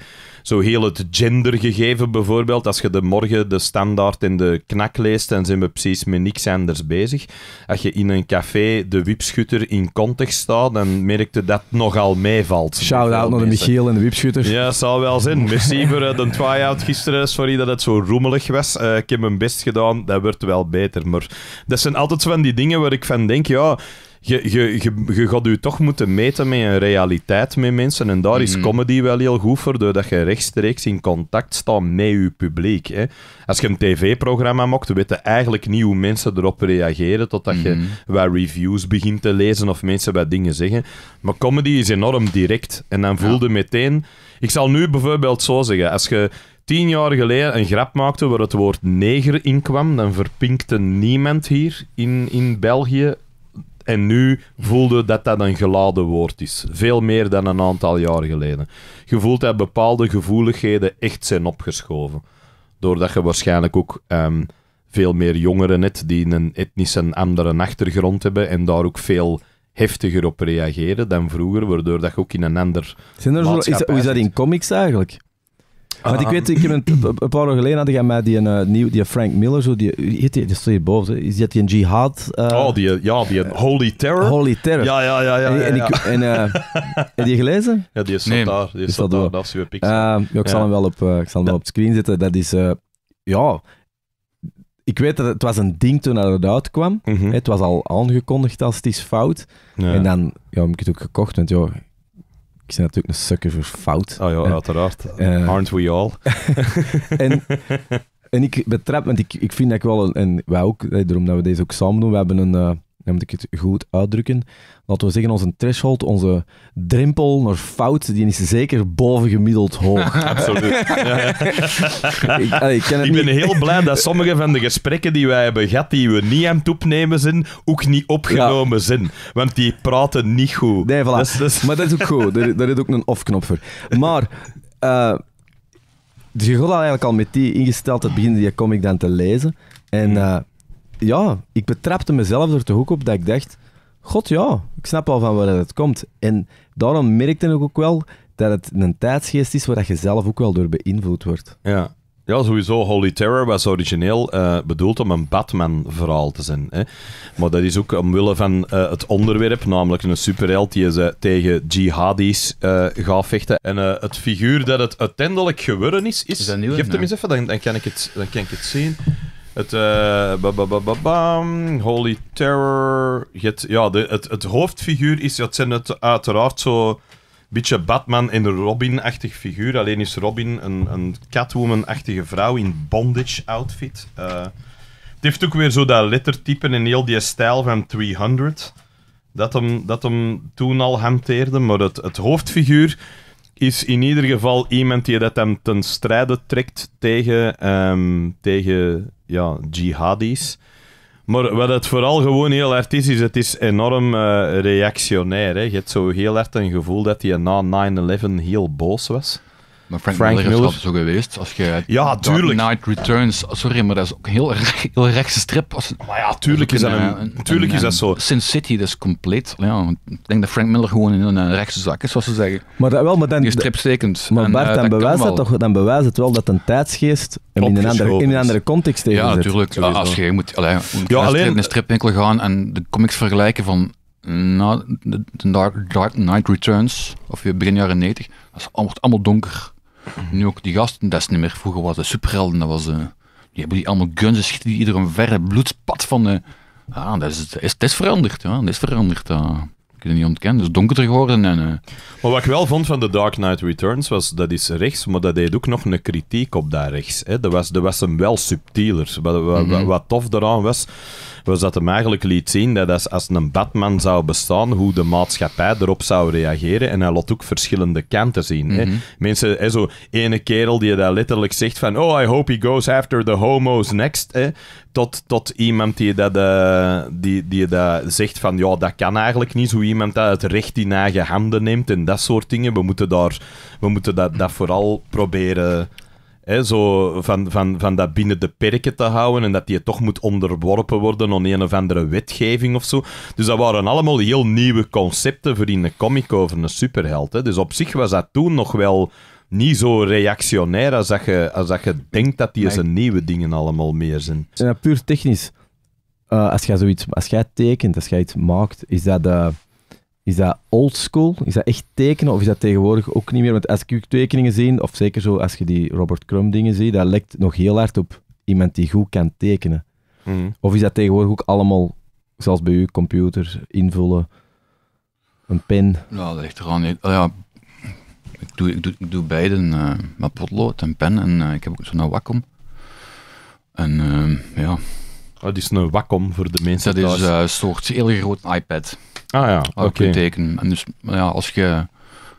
zo heel het gendergegeven bijvoorbeeld. Als je de morgen de standaard in de knak leest, dan zijn we precies met niks anders bezig. Als je in een café de wipschutter in context staat, dan merkte dat nogal meevalt. Shout-out naar de Michiel en de wipschutter. Ja, zou wel zijn. Merci voor eh, de try-out gisteren. Sorry dat het zo roemelig was. Eh, ik heb mijn best gedaan. Dat wordt wel beter. Maar dat zijn altijd van die dingen waar ik van denk, ja je, je, je, gaat je toch moeten meten met een realiteit met mensen. En daar is mhm. comedy wel heel goed voor, doordat je rechtstreeks in contact staat met je publiek. Hè. Als je een tv-programma maakt, weten eigenlijk niet hoe mensen erop reageren, totdat je mhm. wat reviews begint te lezen of mensen wat dingen zeggen. Maar comedy is enorm direct. En dan voelde ja. meteen... Ik zal nu bijvoorbeeld zo zeggen, als je tien jaar geleden een grap maakte waar het woord neger in kwam, dan verpinkte niemand hier in, in België en nu voelde dat dat een geladen woord is. Veel meer dan een aantal jaar geleden. Je voelt dat bepaalde gevoeligheden echt zijn opgeschoven. Doordat je waarschijnlijk ook ehm, veel meer jongeren hebt die een etnische en andere achtergrond hebben en daar ook veel heftiger op reageren dan vroeger, waardoor dat je ook in een ander. Zijn is, hoe is dat in comics eigenlijk? Ah, want ik weet, ik heb een, een paar jaar geleden had ik mij die, een eh, nieuw, die Frank Miller, zo, die, heet die, die stond boven is die, die een jihad... Uh, oh, die, ja, die eh, Holy Terror. Holy Terror. Ja, ja, ja. ja, en, en, ja, Ik, en uh, heb je gelezen? Ja, die is nee, daar. Die is staat daar, dat is uw pixel. ja, ehm, ik zal hem wel op, ik zal hem wel op het screen zetten. Dat is, ja... Ik weet dat het was een ding toen dat het uitkwam. Mm -hmm. Het was al aangekondigd als het is fout. En dan ja, heb ik het ook gekocht, want ja ik ben natuurlijk een sukker voor fout. Oh ja, uiteraard. Eh, Aren't we all? en, en ik betrap, want ik, ik vind dat ik wel een... En wij ook, daarom dat we deze ook samen doen, we hebben een eh, dan moet ik het goed uitdrukken. Laten we zeggen, onze threshold, onze drempel naar fout, die is zeker bovengemiddeld hoog. Absoluut. Ja. ik, ben heel blij dat sommige van de gesprekken die wij hebben gehad, die we niet aan het opnemen zijn, ook niet opgenomen zijn. Want die praten niet goed. Nee, voilà. Dus, dus- maar dat is ook goed. Daar, is ook een off-knop voor. Maar... Uh, dus je had eigenlijk al met die ingesteld het beginnen die comic dan te lezen. En mm. eh, ja, ik betrapte mezelf door de hoek op dat ik dacht... God ja, ik snap al van waar het komt. En daarom merkte ik ook wel dat het een tijdsgeest is waar je zelf ook wel door beïnvloed wordt. Ja. Ja, sowieso. Holy Terror was origineel eh, bedoeld om een Batman-verhaal te zijn. Hè? Maar dat is ook omwille van eh, het onderwerp, namelijk een superheld die ze tegen jihadis eh, gaat vechten. En het figuur dat het uiteindelijk geworden is, is... is Geef hem eens even, dan, dan, kan ik het, dan kan ik het zien. Het uh, Holy Terror. Het, ja, de, het, het hoofdfiguur is, dat zijn het uiteraard zo beetje Batman en Robin-achtig figuur. Alleen is Robin een, een Catwoman-achtige vrouw in bondage-outfit. Eh, het heeft ook weer zo dat lettertype en heel die stijl van 300. Dat hem, dat hem toen al hanteerde. Maar het, het hoofdfiguur is in ieder geval iemand die dat hem ten strijde trekt tegen, ehm, tegen ja, jihadis. Maar wat het vooral gewoon heel erg is, is het is enorm eh, reactionair. Hè? Je hebt zo heel hard een gevoel dat hij na 9-11 heel boos was. Maar Frank, Miller, Miller. is zo geweest. Als je ja, tuurlijk. Dark Returns, sorry, maar dat is ook een heel, heel rechtse strip. Als, maar ja, tuurlijk is, dat, een, een, tuurlijk is dat zo. Sin City, dat is compleet. Ja, ik denk dat Frank Miller gewoon in een rechtse zak is, zoals ze zeggen. Maar dat wel, maar dan... Die strip stekend. Maar Bart, eh, dan, bewijst dat toch, dan bewijst het wel dat een tijdsgeest in een, andere, in een andere context tegen Ja, natuurlijk. Ja, als je moet, allee, ja, alleen... in een stripwinkel gaan en de comics vergelijken van nou, de, Dark, Knight Returns, of begin jaren 90, dat wordt allemaal donker. Nu ook die gasten, dat is niet meer. Vroeger was de superhelden, dat was, uh, die hebben die allemaal guns schieten schieten ieder een verre bloedspad van. Uh, ah, dat is, is, is veranderd, ja, is veranderd. Uh. Ik kan het niet ontkennen, het is dus donkerder geworden. En, eh. Maar wat ik wel vond van The Dark Knight Returns was, dat is rechts, maar dat deed ook nog een kritiek op daar rechts. Hè. Dat, was, dat was hem wel subtieler. Wat, wat, wat mhm. tof eraan was, was dat hem eigenlijk liet zien dat als, een Batman zou bestaan, hoe de maatschappij erop zou reageren. En hij laat ook verschillende kanten zien. hè? Mhm. Mensen, hè, zo ene kerel die daar letterlijk zegt van, oh, I hope he goes after the homo's next. Hè? Tot, tot iemand die dat, uh, die, die dat zegt van, ja, dat kan eigenlijk niet. Hoe iemand dat het recht in eigen handen neemt en dat soort dingen. We moeten, daar, we moeten dat, dat vooral proberen zo van, van, van dat binnen de perken te houden en dat die toch moet onderworpen worden aan een of andere wetgeving of zo. Dus dat waren allemaal heel nieuwe concepten voor in de comic over een superheld. Hè. Dus op zich was dat toen nog wel niet zo reactionair als dat je, als dat je denkt dat die zijn nieuwe dingen allemaal meer zijn. puur technisch? Eh, als, jij zoiets, als jij tekent, als jij iets maakt, is dat... Eh, is dat old school? Is dat echt tekenen? Of is dat tegenwoordig ook niet meer? Want als tekeningen zien? of zeker zo als je die Robert Crumb dingen ziet, dat lekt nog heel hard op iemand die goed kan tekenen. Mhm. Of is dat tegenwoordig ook allemaal, zoals bij u, computer, invullen, een pen? Nou, dat ligt er Oh ja, ik doe, ik doe, ik doe beiden met eh, potlood en pen en eh, ik heb ook zo'n Wacom. En eh, ja, het is een Wacom voor de mensen Dat is een soort heel groot iPad. Ah ja, oké. Okay. tekenen. En dus ja, als je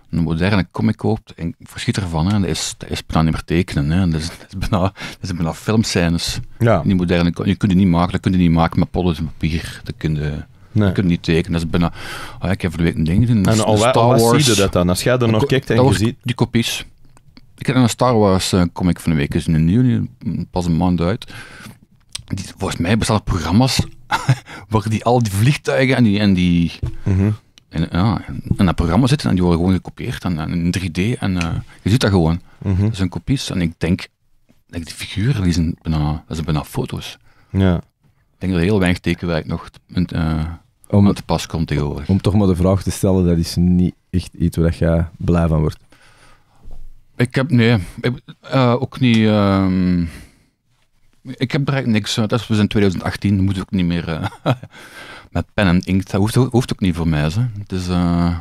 een moderne comic koopt, en ik verschiet ervan, hè, dat, is, dat is bijna niet meer tekenen. Hè. Dat, is, dat, is bijna, dat zijn bijna filmscènes. Ja. Die moderne, je kunt het niet maken, dat kun je niet maken met pollen en papier. Dat kun je... Nee. Je kunt niet tekenen. Dat is bijna... Ah, ik heb voor de week een ding En al Star zie je dat dan? Als jij er nog kijkt en je ziet... Die kopies. Ik heb een Star Wars comic van de week. in een nieuw, pas een maand uit die, volgens mij bestaan er programma's waar die al die vliegtuigen en die, en die mhm. en, ja, en dat programma zitten en die worden gewoon gekopieerd en, in 3D en eh, je ziet dat gewoon. Mm -hmm. Dat zijn kopies en ik denk, denk die figuren die zijn bijna, dat zijn bijna foto's. Ja. Ik denk dat heel weinig tekenwerk nog eh, om, aan te pas komt tegenwoordig. Om toch maar de vraag te stellen, dat is niet echt iets waar je blij van wordt. Ik heb, nee, ik, eh, ook niet... Ehm, ik heb bereikt niks. Dat is we in 2018. moet ook niet meer eh, met pen en inkt. Dat hoeft, ook niet voor mij. Dus, eh,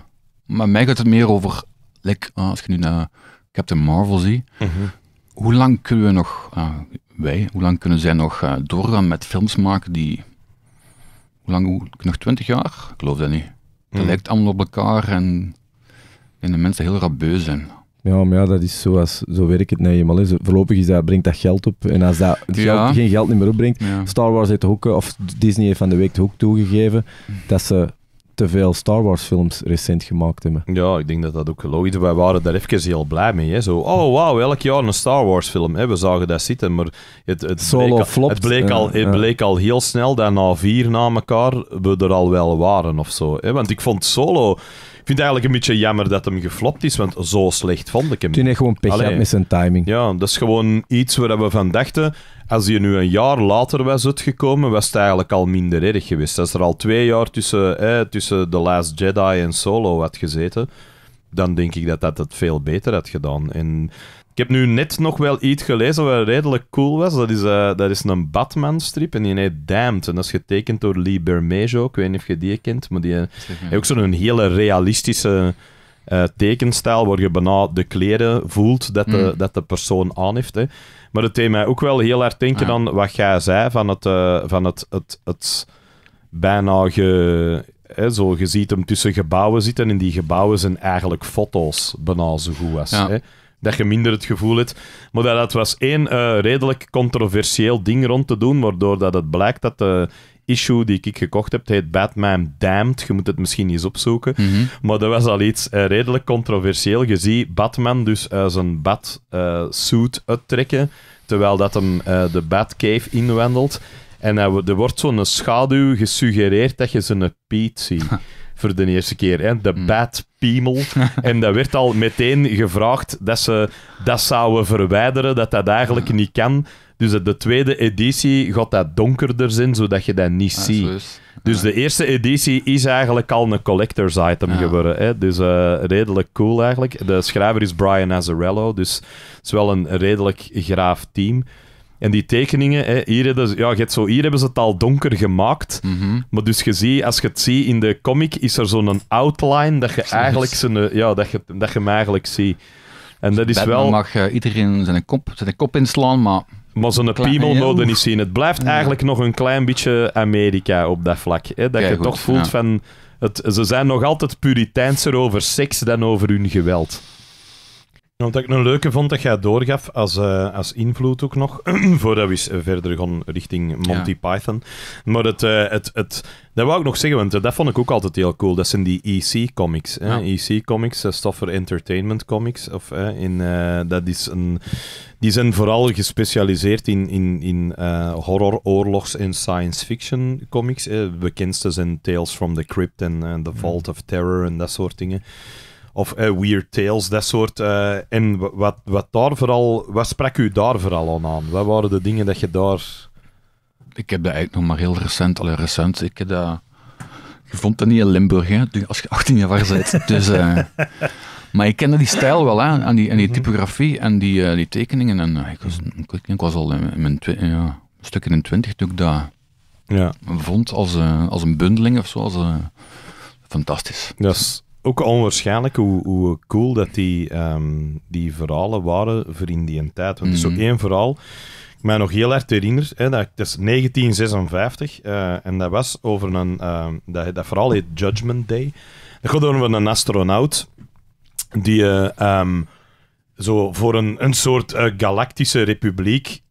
maar mij gaat het meer over. Like, ah, als je nu naar Captain Marvel ziet. Mhm. Hoe lang kunnen we nog. Ah, wij, hoe lang kunnen zij nog eh, doorgaan met films maken die. Hoe lang? Nog 20 jaar? Ik geloof dat niet. Dat mhm. lijkt allemaal op elkaar en. En de mensen heel rabeus zijn. Ja, maar ja, dat is zoals, zo werkt het nou eenmaal. Voorlopig is dat, brengt dat geld op. En als dat geld, geen geld meer opbrengt... Star Wars heeft ook, eh, of Disney heeft van de week hoek toegegeven, dat ze te veel Star Wars films recent gemaakt hebben. Ja, ik denk dat dat ook logisch is. Wij waren daar even heel blij mee. Hè? Zo, oh wauw, elk jaar een Star Wars film. Hè? We zagen dat zitten, maar het, het, bleek, het, bleek, al, het bleek al heel snel dat na vier na elkaar we er al wel waren of zo. Hè? Want ik vond Solo vind het eigenlijk een beetje jammer dat hem geflopt is, want zo slecht vond ik hem. Toen hij gewoon pech had met zijn timing. Ja, dat is gewoon iets waar we van dachten. Als hij nu een jaar later was uitgekomen, was het eigenlijk al minder erg geweest. Als er al twee jaar tussen, tussen The Last Jedi en Solo had gezeten dan denk ik dat dat het veel beter had gedaan. En ik heb nu net nog wel iets gelezen wat redelijk cool was. Dat is, eh, dat is een Batman-strip en die heet Damned. En dat is getekend door Lee Bermejo. Ik weet niet of je die kent, maar die eh, heeft ook zo'n hele realistische eh, tekenstijl waar je bijna de kleren voelt dat de, hmm. dat de persoon aan heeft. Maar het deed mij ook wel heel hard denken ah, aan wat jij zei van het, van het, het, het bijna zo, je ziet hem tussen gebouwen zitten en in die gebouwen zijn eigenlijk foto's bijna zo goed als dat je minder het gevoel hebt. Maar dat, dat was één eh, redelijk controversieel ding rond te doen, waardoor dat het blijkt dat de issue die ik gekocht heb, heet Batman Damned. Je moet het misschien eens opzoeken. Mhm. Maar dat was al iets eh, redelijk controversieel. Je ziet Batman dus eh, zijn Bat-suit uittrekken, terwijl dat hem de Batcave inwendelt. En er wordt zo'n schaduw gesuggereerd dat je zijn Piet ziet. voor de eerste keer. Hè? De mm. Bad Piemel. en dat werd al meteen gevraagd dat ze dat zouden verwijderen, dat dat eigenlijk niet kan. Dus de tweede editie gaat dat donkerder zijn, zodat je dat niet ah, ziet. Dus de eerste editie is eigenlijk al een collector's item geworden. Hè? Dus eh, redelijk cool eigenlijk. De schrijver is Brian Azzarello, dus het is wel een redelijk graaf team. En die tekeningen, hè, hier, dus, ja, zo, hier hebben ze het al donker gemaakt. Mhm. Maar dus je ziet, als je het ziet in de comic, is er zo'n outline dat je, eigenlijk eh, ja, dat, je, dat je hem eigenlijk ziet. En dat is Batman wel... mag eh, iedereen zijn kop, zijn kop inslaan, maar... Maar zo'n piemel niet zien. Het blijft eigenlijk nog een klein beetje Amerika op dat vlak. Hè? Dat je toch voelt van... Het, ze zijn nog altijd puriteinser over seks dan over hun geweld. Wat ik een leuke vond dat jij doorgaf als, eh, als invloed ook nog, voordat we eens eh, verder gaan richting Monty Python. Maar het, eh, het, het, dat wou ik nog zeggen, want dat vond ik ook altijd heel cool. Dat zijn die EC-comics. E EC-comics, uh, Stoffer Entertainment Comics. Of, in, dat is een, die zijn vooral gespecialiseerd in, in, in horror, oorlogs- en science-fiction comics. bekendste zijn Tales from the Crypt en The Vault of Terror en dat soort dingen of eh, Weird Tales, dat soort. Eh, en wat, wat daar vooral, wat sprak u daar vooral aan Wat waren de dingen dat je daar... Ik heb dat eigenlijk nog maar heel recent, al recent, ik heb dat... Je vond dat niet in Limburg, hè, als je 18 jaar bent. dus, uh... maar ik kende die stijl wel, hè, en die, en die mhm. typografie en die, die tekeningen. En, ik, was, ik, was al in mijn ja, een stuk in twintig toen ik dat ja. vond, als, als een bundeling of zo. Als, fantastisch ook onwaarschijnlijk hoe, hoe cool dat die, ehm, die verhalen waren voor in die tijd. Want is is zo mhm. één verhaal, ik mij nog heel erg herinner, hè, dat, is 1956 eh, en dat was over een, ehm, dat, dat verhaal heet Judgment Day. Dat gaat over een astronaut die eh, ehm, zo voor een, een soort eh, galactische republiek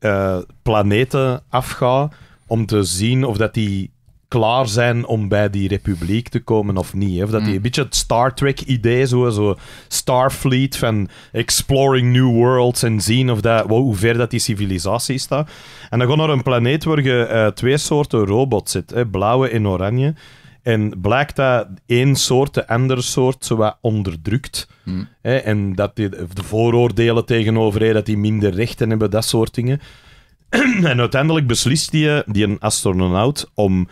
planeten afgaat om te zien of dat die klaar zijn om bij die republiek te komen of niet. Of dat die mm. een beetje het Star Trek-idee, zo, zo Starfleet van exploring new worlds en zien of dat, hoe ver dat die civilisatie staat. En dan gaan naar een planeet waar je eh, twee soorten robots zit, hè? blauwe en oranje. En blijkt dat één soort de andere soort zo wat onderdrukt. Mm. Hè? En dat die, de vooroordelen tegenover hè, dat die minder rechten hebben, dat soort dingen. en uiteindelijk beslist die, eh, die een astronaut om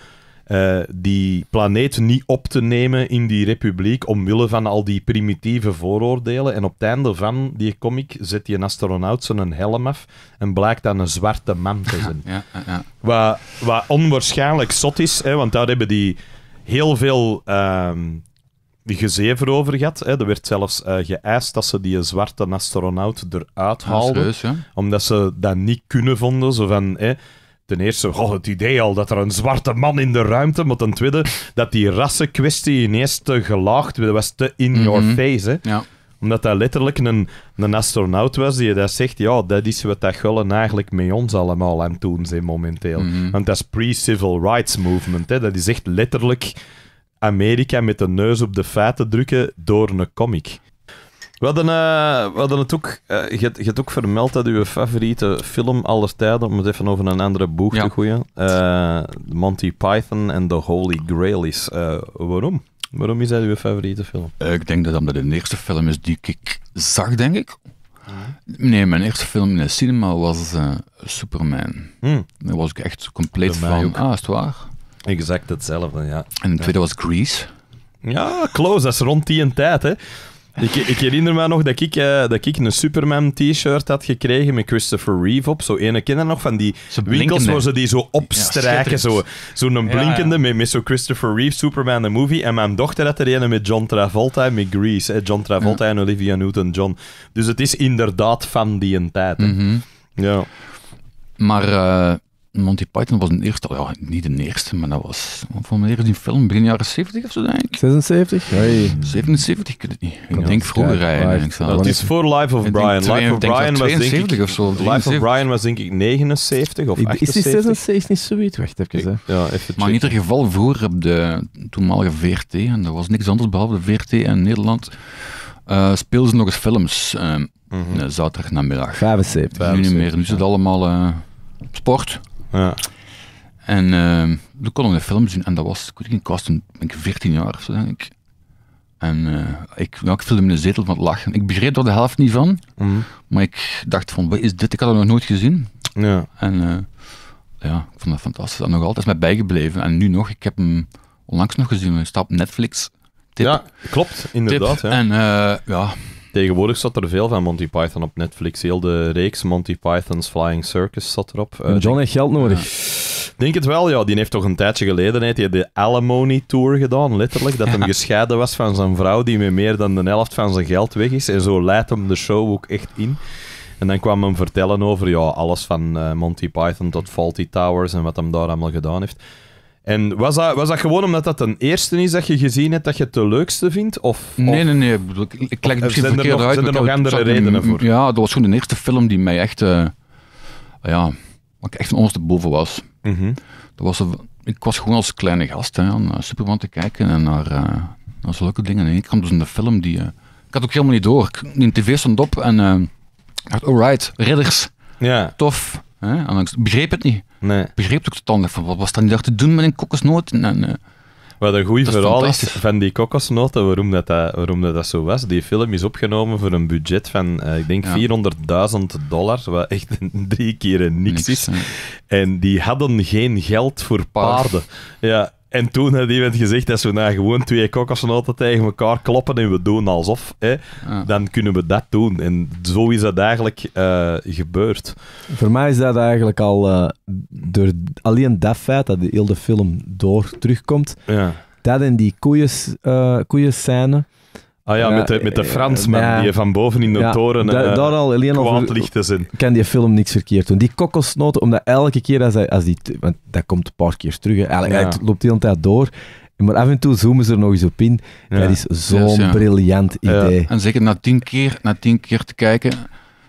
eh, die planeet niet op te nemen in die republiek omwille van al die primitieve vooroordelen. En op het einde van die comic zet die een astronaut zijn helm af en blijkt dan een zwarte man te zijn. Ja, ja, ja. Wat, wat, onwaarschijnlijk zot is, hè, want daar hebben die heel veel... Ehm, gezever over gehad. Hè. Er werd zelfs eh, geëist dat ze die zwarte astronaut eruit haalden. omdat ze dat niet kunnen vonden. Zo van, hè, Ten eerste, oh, het idee al dat er een zwarte man in de ruimte, maar ten tweede, dat die rassenkwestie ineens te gelaagd dat was, te in your mhm. face. Hè. Omdat dat letterlijk een, een astronaut was die dat zegt, ja, dat is wat dat gullen eigenlijk met ons allemaal aan het doen zijn momenteel. Mhm. Want dat is pre-civil rights movement, hè. dat is echt letterlijk Amerika met de neus op de feiten drukken door een comic. Eh, we hadden, het ook... Eh, je, hebt ook vermeld dat uw favoriete film aller tijden, om het even over een andere boeg te gooien, uh, Monty Python en The Holy Grail is. waarom? Waarom is dat uw favoriete film? ik denk dat dat de eerste film is die ik zag, denk ik. Nee, mijn eerste film in de cinema was Superman. Hmm. Daar was ik echt compleet van. Ook. Ah, is het waar? Exact hetzelfde, ja. En de tweede was Grease. Ja, close. Dat is rond die een tijd, hè. Ik, ik, herinner me nog dat ik, eh, dat ik een Superman-t-shirt had gekregen met Christopher Reeve op. Zo ene kinder nog van die winkels waar ze die zo opstrijken. Ja, Zo'n blinkende met, met zo Christopher Reeve, Superman the Movie. En mijn dochter had er een met John Travolta en met Grease. Eh, John Travolta en Olivia Newton-John. Dus het is inderdaad van die een tijd. Mhm. Ja. Maar eh, Monty Python was een eerste, ja, niet de eerste, maar dat was, van wanneer is die film? Begin jaren 70 of zo, denk ik? 76? Hey. 77, ik weet het niet. Ik denk vroeger eigenlijk. Dat is voor Life of Brian. Life of Brian was denk ik... Life of Brian was denk ik 79 of 78. Is die 76 niet zoiets? Wacht even. Ja, maar in ieder geval, vroeger op de toenmalige VRT, en er was niks anders behalve de VRT en Nederland, eh, speelden ze nog eens films. Uh, ehm, mhm. eh, Zaterdag namiddag. 75. Nu niet meer. Nu is het allemaal eh, sport. Ja. En uh, toen kon ik een film zien en dat was, ik weet niet, was toen ik 14 jaar zo denk ik. En eh, ik, nou, ik viel in de zetel van het lachen. Ik begreep daar de helft niet van, mhm. maar ik dacht van, wat is dit? Ik had het nog nooit gezien. Ja. En eh, ja, ik vond dat fantastisch. Dat nog altijd is mij bijgebleven. En nu nog, ik heb hem onlangs nog gezien, een stap Netflix. Ja, klopt, inderdaad. Ja. En eh, ja, Tegenwoordig zat er veel van Monty Python op Netflix. Heel de reeks Monty Python's Flying Circus zat erop. Eh, John heeft geld nodig. Ja. Denk het wel, ja. Die heeft toch een tijdje geleden heeft de Alimony Tour gedaan, letterlijk. Dat hij hem gescheiden was van zijn vrouw, die met meer dan de helft van zijn geld weg is. En zo leidt hem de show ook echt in. En dan kwam hem vertellen over ja, alles van eh, Monty Python tot Faulty Towers en wat hem daar allemaal gedaan heeft. En was dat, was dat gewoon omdat dat de eerste is dat je gezien hebt dat je het de leukste vindt? Of, Nee, nee, nee. Ik, leg het misschien verkeerd nog, uit. Zijn er nog andere redenen voor? Ja, dat was gewoon de eerste film die mij echt... Uh, ja, ik echt van ons te boven was. Mhm. dat was ik was gewoon als kleine gast hè, aan Superman te kijken en naar, uh, naar zulke dingen. En ik kwam dus in de film die... Eh, ik had ook helemaal niet door. Ik, in de tv stond op en... Uh, alright, ridders. Ja. Tof ik begreep het niet. Nee. begreep ook totaal niet. wat was dat niet daar te doen met een kokosnoot? Eh, wat een goed verhaal is van die kokosnoten, waarom, dat, waarom dat, dat zo was. Die film is opgenomen voor een budget van, eh, ik denk, 400.000 dollar, wat echt drie keer niks, is. En die hadden geen geld voor paarden. Ja, en toen had iemand gezegd dat we nou gewoon twee kokosnoten tegen elkaar kloppen en we doen alsof, hè, ah. dan kunnen we dat doen. En zo is dat eigenlijk eh, gebeurd. Voor mij is dat eigenlijk al uh, door alleen dat feit dat de hele film door terugkomt. Ja. Dat in die koeien, eh, koeien scène. Ah ja, met, de, met de eh, Fransman die van boven in de toren da, eh, daar al alleen Ik kan die film niks verkeerd doen. Die kokosnoten, omdat elke keer als, hij, als die... Want dat komt een paar keer terug. Hij loopt de hele tijd door. Maar af en toe zoomen ze er nog eens op in. Dat is zo'n briljant idee. En zeker na tien keer, na tien keer te kijken,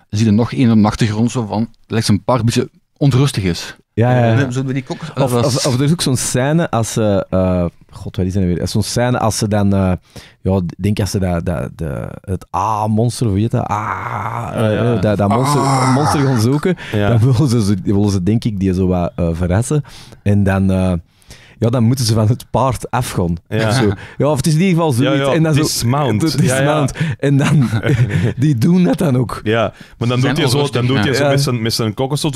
zie je nog één op de achtergrond zo van... Het een paar beetje onrustig is. Ja, ja. Zullen die Of, ah, of, er is ook zo'n scène als ze... Eh, God, wat is dat weer? Zo'n scène als ze dan... Uh, ja, denk als ze dat, de, het A-monster, ah, je dat ah, ah ja, eh, dat? dat monster, ah. monster gaan zoeken. Dan willen ze, willen ze, denk ik, die zo wat verrassen. En dan ja, dan moeten ze van het paard afgaan. Ja, of, ja, of het is in ieder geval zoiets. Ja, en dan dismount. Zo, dismount. En dan, die doen dat dan ook. Ja, maar dan doet hij zo, dan doet hij zo met zijn, met zijn zo,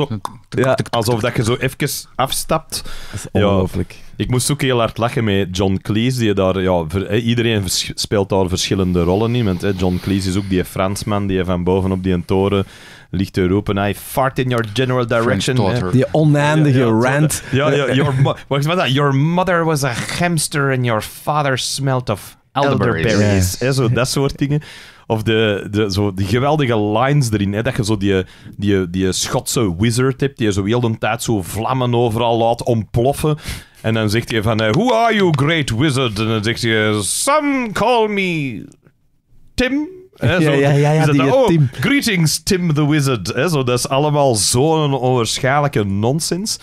alsof dat je zo even afstapt. Dat is ongelooflijk. Ik moest ook heel hard lachen met John Cleese, die daar, ja, iedereen speelt daar verschillende rollen in. John Cleese is ook die Fransman die van bovenop die toren ligt open, I fart in your general direction. Die oneindige ja, rant. Ja, ja your, wacht, wat Your mother was a hamster and your father smelt of elderberries. zo, dat soort dingen. Of de, de, zo, die geweldige lines erin. Hè, dat je zo die, die, die Schotse wizard hebt, die zo heel de tijd zo vlammen overal laat ontploffen. En dan zegt hij van, uh, who are you, great wizard? En dan zegt hij, some call me Tim. Hè, zo, ja, ja, ja, eh, oh, Greetings, Tim the Wizard. Hè, zo, dat is allemaal zo'n onwaarschijnlijke nonsens.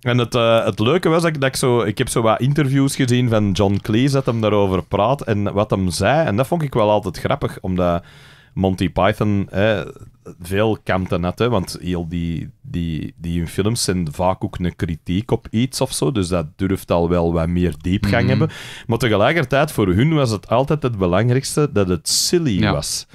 En het, eh, het leuke was dat ik, dat, ik, zo... Ik heb zo wat interviews gezien van John Cleese dat hem daarover praat en wat hem zei. En dat vond ik wel altijd grappig, omdat Monty Python hè, veel kanten net, hè, want heel die, die, die hun films zijn vaak ook een kritiek op iets of zo, dus dat durft al wel wat meer diepgang mhm. hebben. Maar tegelijkertijd, voor hun was het altijd het belangrijkste dat het silly was.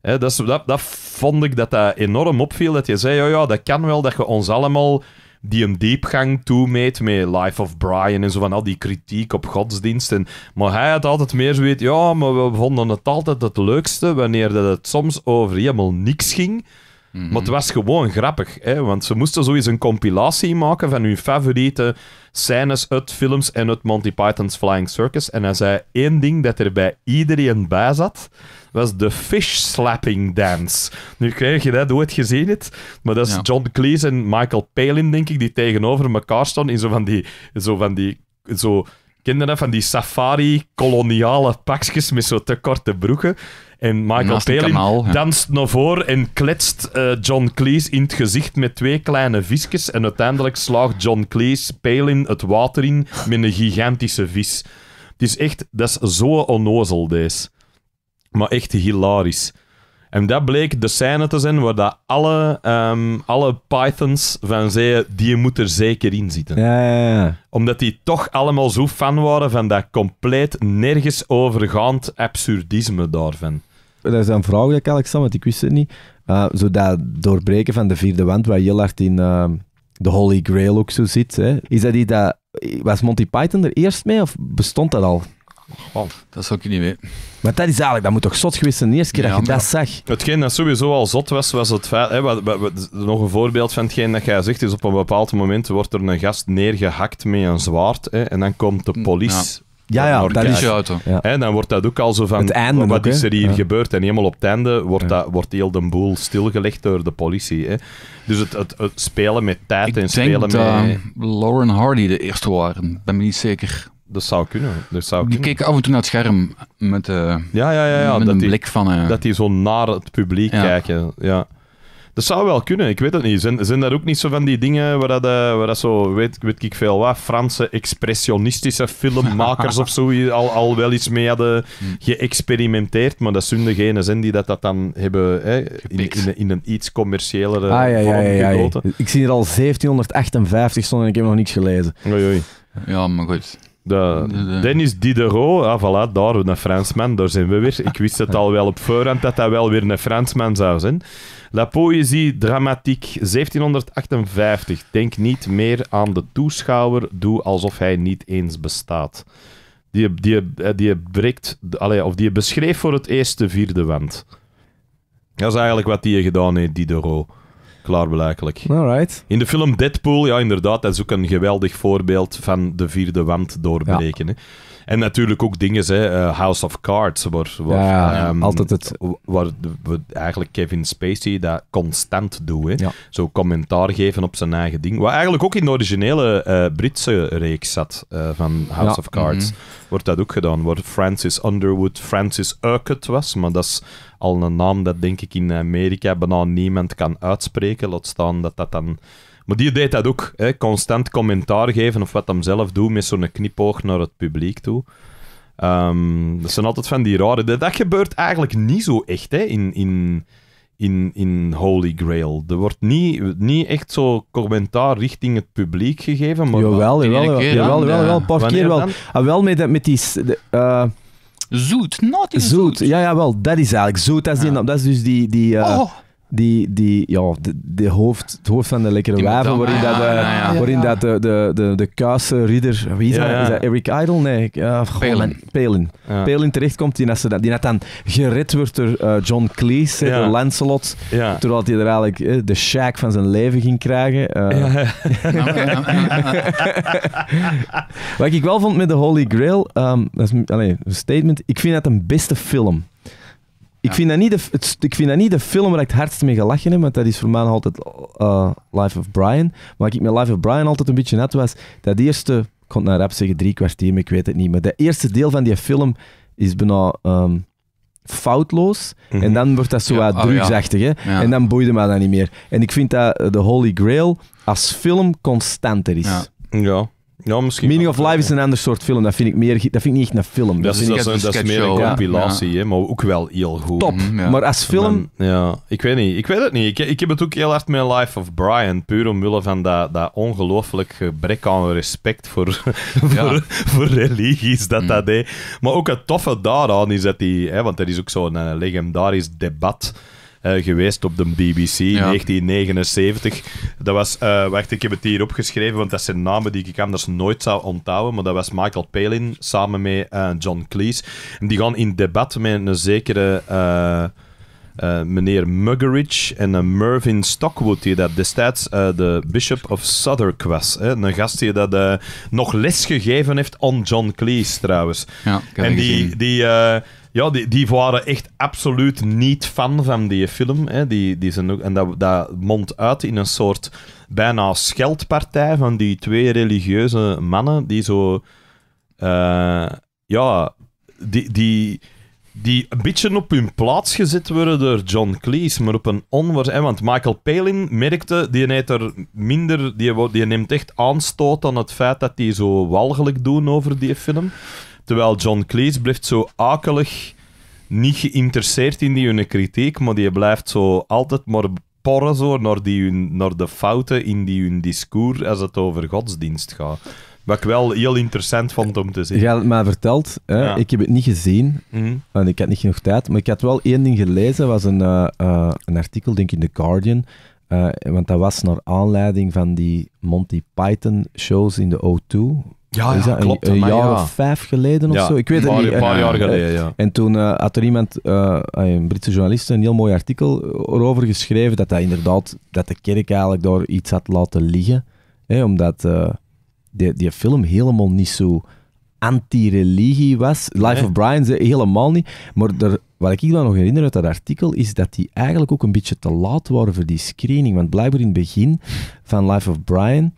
Hè, dat, dat, dat vond ik dat dat enorm opviel, dat je zei, ja, ja, dat kan wel dat je ons allemaal die een diepgang toemeet met Life of Brian en zo van al die kritiek op Godsdiensten, maar hij had altijd meer zoiets, ja, maar we vonden het altijd het leukste wanneer dat het soms over helemaal niks ging. Mhm. Maar het was gewoon grappig, hè? want ze moesten zoiets een compilatie maken van hun favoriete scènes uit films en uit Monty Python's Flying Circus. En hij zei één ding dat er bij iedereen bij zat was de fish slapping dance. Nu krijg je dat ooit gezien, het, maar dat is John Cleese en Michael Palin, denk ik, die tegenover elkaar staan in zo van die... Zo van die zo, kinderen van die safari-koloniale pakjes met zo te korte broeken. En Michael Palin danst naar voren en kletst eh, John Cleese in het gezicht met twee kleine visjes. En uiteindelijk slaagt John Cleese Palin het water in met een gigantische vis. Het is echt, dat is zo onnozel, deze. Maar echt hilarisch. En dat bleek de scène te zijn waar dat alle, ehm, alle Pythons van zeiden, die moet er zeker in zitten. Ja, ja, ja. Omdat die toch allemaal zo fan waren van dat compleet nergens overgaand absurdisme daarvan. Dat is een vraag die ik eigenlijk stel, want ik wist het niet. Uh, zo dat doorbreken van de vierde wand, waar heel hard in ehm, de Holy Grail ook zo zit. Is dat die dat... Was Monty Python er eerst mee, of bestond dat al? Dat zou ik niet weten. Maar dat is eigenlijk, dat moet toch zot geweest zijn de eerste keer dat je dat zag. Hetgeen dat sowieso al zot was, was het feit... Hè, nog een voorbeeld van hetgeen dat jij zegt, is op een bepaald moment wordt er een gast neergehakt met een zwaard, hè, en dan komt de politie. Ja. Ja, dat is auto. Ja. dan wordt dat ook al zo van, het einde wat is er hier gebeurd? En helemaal op het einde wordt, dat, wordt heel de boel stilgelegd door de politie. Dus het, het, spelen met tijd en spelen met... Ik denk dat Lauren Hardy de eerste waren. Ben me niet zeker. Dat zou kunnen. Dat zou die kunnen. af en toe naar het scherm met, uh, ja, ja, ja, ja, met dat een die, blik van... Uh, dat die zo naar het publiek kijken, ja. Dat zou wel kunnen, ik weet het niet. Zijn, zijn dat ook niet zo van die dingen waar dat, eh, waar dat zo, weet, weet ik veel wat, Franse expressionistische filmmakers of zo al, al wel iets mee hadden hmm. geëxperimenteerd, maar dat zijn degenen zijn die dat, dat dan hebben hè, in, in, in, een iets commerciëlere ah, ja, vorm ja, ja, Ik zie er al 1758 stonden en ik heb nog niks gelezen. Oei, Ja, maar goed. De, Dennis Diderot, ah voilà, daar, een Fransman, daar zijn we weer. Ik wist het al wel op voorhand dat dat wel weer een Fransman zou zijn. La poésie dramatique, 1758. Denk niet meer aan de toeschouwer, doe alsof hij niet eens bestaat. Die, die, eh, die, breekt, of die beschreef voor het eerst de vierde wand. Dat is eigenlijk wat die gedaan heeft, Diderot klaarblijkelijk. Alright. In de film Deadpool, ja, inderdaad, dat is ook een geweldig voorbeeld van de vierde wand doorbreken. Hè? En natuurlijk ook dingen, hè, eh, House of Cards, waar, waar ja, ehm, altijd het... waar we eigenlijk Kevin Spacey dat constant doet. Hè. Zo commentaar geven op zijn eigen ding. Wat eigenlijk ook in de originele eh, Britse reeks zat eh, van House of Cards. Mhm. Wordt dat ook gedaan, wordt Francis Underwood Francis Urquhart was, maar dat is al een naam dat denk ik in Amerika bijna niemand kan uitspreken. Laat staan dat dat dan... Maar die deed dat ook, hè? constant commentaar geven of wat hem zelf doet met zo'n knipoog naar het publiek toe. Ehm, dat zijn altijd van die rare... Dat gebeurt eigenlijk niet zo echt hè? in... in in, in Holy Grail. Er wordt niet, niet echt zo commentaar richting het publiek gegeven. Maar jawel, jawel, jawel, jawel, een paar keer wel. Ah, wel met, met die... Eh, Zoet, in Zoet. Zoet. Ja, ja, wel. Dat is eigenlijk Zoet. Dat is, die, dat is dus die... die uh, oh die, die, ja, de, hoofd, het hoofd van de lekkere wijven, waarin, dat, ah, de, ja, waarin dat de, de, de, de ridder, wie is dat? Is dat Eric Idle? Nee, uh, Palin. Palin. terechtkomt, die, dat, die net dan gered wordt door eh, John Cleese, door Lancelot, terwijl hij er eigenlijk eh, de shack van zijn leven ging krijgen. Eh. Wat ik wel vond met de Holy Grail, um, dat is een statement, ik vind dat een beste film. Ik, vind dat niet de, ik vind dat niet de film waar ik het hardst mee gelachen heb, want dat is voor mij nog altijd eh, Life of Brian. Maar ik met Life of Brian altijd een beetje net was, dat eerste, ik kon naar rap zeggen drie kwartier, maar ik weet het niet, maar dat eerste deel van die film is bijna... Ehm, foutloos. En mhm. dan wordt dat zo ja, oh, drugsachtig. En dan boeide me dat niet meer. En ik vind dat eh, de Holy Grail als film constanter is. Ja. Meaning of Life is een ander soort film. Dat vind ik, meer, dat vind ik niet echt een film. Dat, is, dat, meer een compilatie, maar ook wel heel goed. Top. Mhm, maar als film... ja, ik weet niet. Ik weet het niet. Ik, ik heb het ook heel hard met Life of Brian. Puur omwille van dat, dat ongelooflijk gebrek aan respect voor, voor, voor, religies. Dat mhm. dat deed. Maar ook het toffe daaraan is dat die... Hè, want er is ook zo'n eh, legendarisch debat eh, geweest op de BBC, 1979. Dat was, eh, wacht, ik heb het hier opgeschreven, want dat zijn namen die ik anders nooit zou onthouden. Maar dat was Michael Palin samen met eh, John Cleese. En die gaan in debat met een zekere. Uh, meneer Muggeridge en uh, Mervyn Stockwood, die dat destijds de Bishop of Southwark was. Hè? Een gast die dat nog les gegeven heeft aan John Cleese trouwens. Ja, en die, die, die ja, die, die waren echt absoluut niet fan van die film. Hè. Die, die zijn ook, en dat, dat mondt uit in een soort bijna scheldpartij van die twee religieuze mannen die zo... Eh, ja, die, die, die een beetje op hun plaats gezet worden door John Cleese, maar op een onwaarschijnlijk... Want Michael Palin merkte, die neemt er minder... Die, die neemt echt aanstoot aan het feit dat die zo walgelijk doen over die film. Terwijl John Cleese blijft zo akelig niet geïnteresseerd in die hun kritiek, maar die blijft zo altijd maar porren zo naar, die naar de fouten in die hun discours als het over godsdienst gaat. Wat ik wel heel interessant vond om te zien. Je hebt mij verteld. Hè? Ik heb het niet gezien, mm want ik had niet genoeg tijd. Maar ik had wel één ding gelezen, was een, eh, eh, een artikel, denk ik, in The Guardian. Eh, want dat was naar aanleiding van die Monty Python shows in de O2, ja, dat, klopt. Een, jaar ja. of vijf geleden of zo. Ik weet het niet. Een paar jaar eh, geleden, ja. En toen eh, had er iemand, eh, een Britse journalist, een heel mooi artikel erover geschreven dat, dat inderdaad, dat de kerk eigenlijk daar iets had laten liggen. Hè, omdat die, die film helemaal niet zo anti-religie was. Life of Brian ze, helemaal niet. Maar er, wat ik me nog herinner uit dat artikel is dat die eigenlijk ook een beetje te laat waren voor die screening. Want blijkbaar in het begin van Life of Brian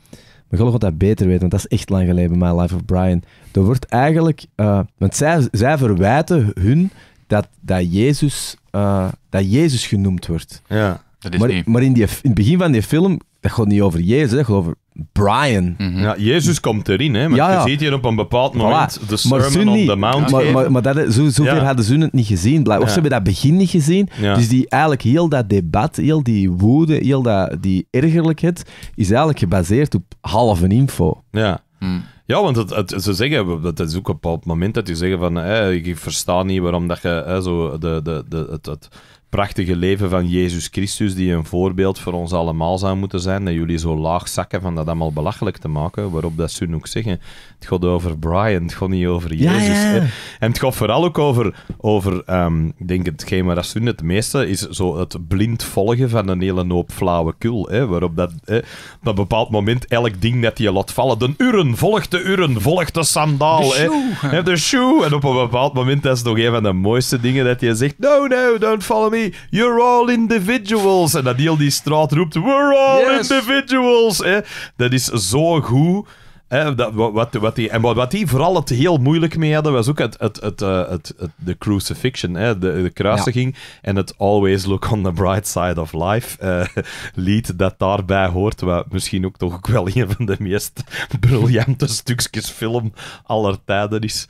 maar gelukkig dat dat beter weet, want dat is echt lang geleden bij My Life of Brian. Er wordt eigenlijk... Eh, want zij, zij verwijten hun dat, dat, Jezus, eh, dat Jezus genoemd wordt. Ja maar, in, die, in het begin van die film, dat gaat niet over Jezus, dat gaat over Brian. Mhm. Ja, Jezus komt erin, hè. Maar ja, je ziet hier op een bepaald moment de Sermon on the Mount. Maar, maar, maar dat, zo, zover ja. hadden ze het niet gezien. Blijf. Of ze hebben dat begin niet gezien. Dus die, eigenlijk heel dat debat, heel die woede, heel dat, die ergerlijkheid, is eigenlijk gebaseerd op halve info. Ja. Hmm. Ja, want ze zeggen, dat is ook op het moment dat je zeggen van, ik versta niet waarom dat je zo de, de, de, het, het prachtige leven van Jezus Christus, die een voorbeeld voor ons allemaal zou moeten zijn, dat jullie zo laag zakken van dat allemaal belachelijk te maken, waarop dat ze ook zeggen, het gaat over Brian, het gaat niet over Jezus. En het gaat vooral ook over, over um, ik denk hetgeen waar ze het meeste, is zo het blind volgen van een hele hoop flauwekul. waarop dat, hè, op een bepaald moment elk ding dat je laat vallen, de uren, volgt de uren, volgt de sandaal. De shoe. Hè, de shoe. En op een bepaald moment, dat is nog een van de mooiste dingen, dat je zegt, no, no, don't follow me, you're all individuals. En dat heel die straat roept, we're all individuals. Hè. Dat is zo goed dat, wat, wat die, en wat, die vooral het heel moeilijk mee hadden, was ook het, het, het, eh, het, de crucifixion, de, de kruisiging. En het Always Look on the Bright Side of Life eh, lied dat daarbij hoort. Wat misschien ook toch wel een van de meest briljante stukjes film aller tijden is.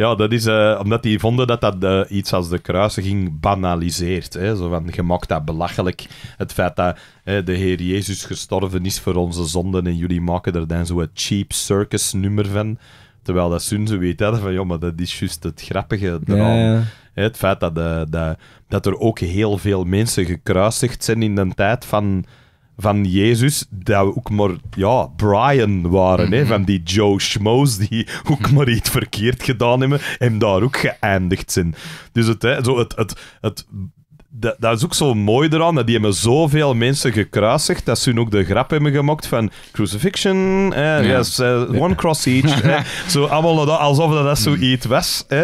Ja, dat is eh, omdat die vonden dat dat eh, iets als de kruisiging banaliseert. Hè? Zo van, je maakt dat belachelijk. Het feit dat de Heer Jezus gestorven is voor onze zonden en jullie maken er dan zo'n cheap circus nummer van. Terwijl dat Sun ze weet hè, van, joh maar dat is juist het grappige eraan. Ja, Het feit dat, eh, dat, dat er ook heel veel mensen gekruisigd zijn in de tijd van van Jezus, dat we ook maar ja, Brian waren. hè, mhm. van die Joe Schmoes die ook mhm. maar iets verkeerd gedaan hebben en daar ook geëindigd zijn. Dus het, hè, zo het, het, het dat, is ook zo mooi eraan. Dat die hebben zoveel mensen gekruisigd dat ze hun ook de grap hebben gemaakt van crucifixion, eh, yes, one cross each. zo allemaal dat, alsof dat, dat zoiets was. Eh.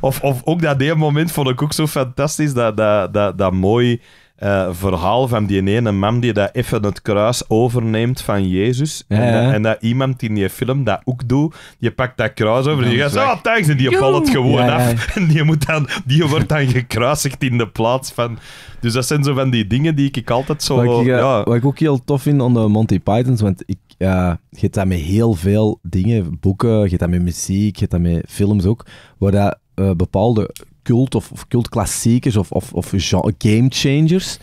Of, of ook dat die moment vond ik ook zo fantastisch. Dat, dat, dat, dat mooi eh, verhaal van die ene man die dat even het kruis overneemt van Jezus. en, dat, en, dat, iemand in die film dat ook doet. Je pakt dat kruis over en je gaat oh, thanks. En die valt het gewoon af. En die, moet dan, die wordt dan gekruisigd in de plaats van... Dus dat zijn zo van die dingen die ik altijd zo... Wat ik, eh, ja. wat ik ook heel tof vind onder Monty Pythons, want ik, uh, je dat met heel veel dingen, boeken, je dat met muziek, je dat met films ook, waar dat eh, bepaalde cult of, of klassiekers of, of, of changers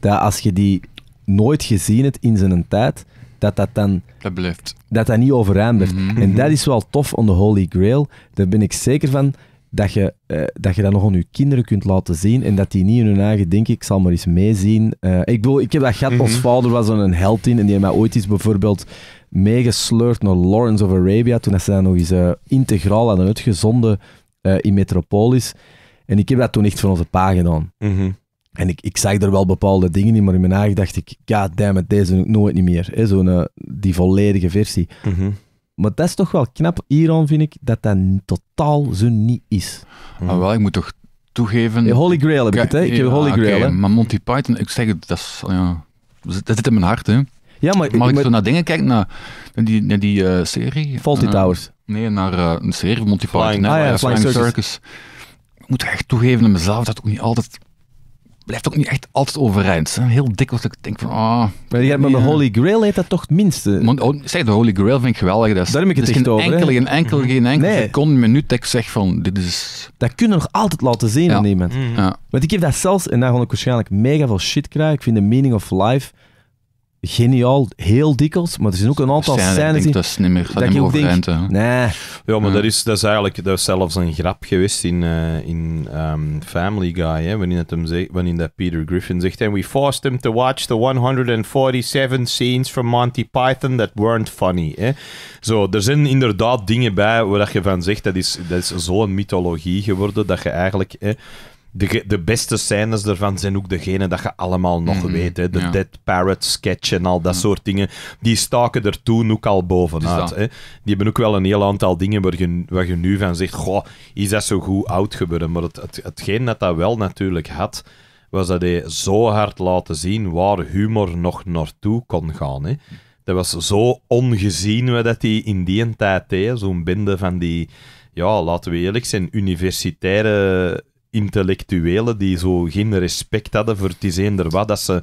dat als je die nooit gezien hebt in zijn tijd, dat dat dan... Dat blijft. Dat dat niet overeind blijft. Mhm, en mhm. dat is wel tof on de Holy Grail. Daar ben ik zeker van dat je, uh, dat je dat nog aan je kinderen kunt laten zien en dat die niet in hun eigen denken, ik zal maar eens meezien. Uh, ik bedoel, ik heb dat gehad, mm vader was een held in en die heeft mij ooit eens bijvoorbeeld meegesleurd naar Lawrence of Arabia, toen dat ze dat nog eens uh, integraal hadden uitgezonden in Metropolis. En ik heb dat toen echt van onze pa gedaan. Mhm. En ik, ik zag er wel bepaalde dingen in, maar in mijn eigen dacht ik, ja, damn deze doe ik nooit niet meer. Zo'n, eh, die volledige versie. Mhm. Maar dat is toch wel knap hieraan, vind ik, dat dat totaal zo niet is. Maar mhm. ah, wel, ik moet toch toegeven... Ja, Holy Grail heb ik het, hè? Ik heb Holy Grail, Maar Monty Python, ik zeg het, dat, oh ja, dat zit in mijn hart, hè. Ja, maar... Mag ik zo naar dingen kijken, naar, die, naar die eh, serie? Faulty Towers. Nee, naar eh, een serie van Monty Python, ah, ja, Flying, Circus moet echt toegeven aan mezelf dat ook niet altijd blijft ook niet echt altijd overeind. Hè. Heel dikwijls dat ik denk van, ah... Oh, maar, met de Holy Grail heet dat toch het minste? Maar, oh, zeg, de Holy Grail vind ik geweldig. Dat is, heb ik het echt geen Enkele, geen enkel, mhm. geen enkel nee. seconde, minuut dat ik zeg van, dit is... Dat kunnen we nog altijd laten zien ja. aan iemand. Mhm. Want ik heb dat zelfs, en daar vond ik waarschijnlijk mega veel shit krijgen, ik vind de meaning of life geniaal, heel dikwijls, maar er zijn ook een aantal scènes Scène, die... dat is niet meer, dat, denk, Nee. Ja, maar Dat, is, dat is eigenlijk dat zelfs een grap geweest in, eh, in ehm, Family Guy, hè, wanneer, wanneer dat Peter Griffin zegt en we forced him to watch the 147 scenes from Monty Python that weren't funny. Hè. Zo, er zijn inderdaad dingen bij waar je van zegt, dat is, dat is zo'n mythologie geworden, dat je eigenlijk... Hè, de, de beste scènes ervan zijn ook degene dat je allemaal nog mhm. weet. Hè? De Dead Parrot sketch en al dat soort dingen. Die staken er toen ook al bovenuit. Hè? Die hebben ook wel een heel aantal dingen waar je, nu van zegt: Goh, is dat zo goed oud geworden? Maar het, het, hetgeen dat dat wel natuurlijk had, was dat hij zo hard laten zien waar humor nog naartoe kon gaan. Hè? Dat was zo ongezien wat dat hij in die tijd deed. Zo'n bende van die ja, laten we eerlijk zijn, universitaire intellectuelen die zo geen respect hadden voor het is eender wat, dat ze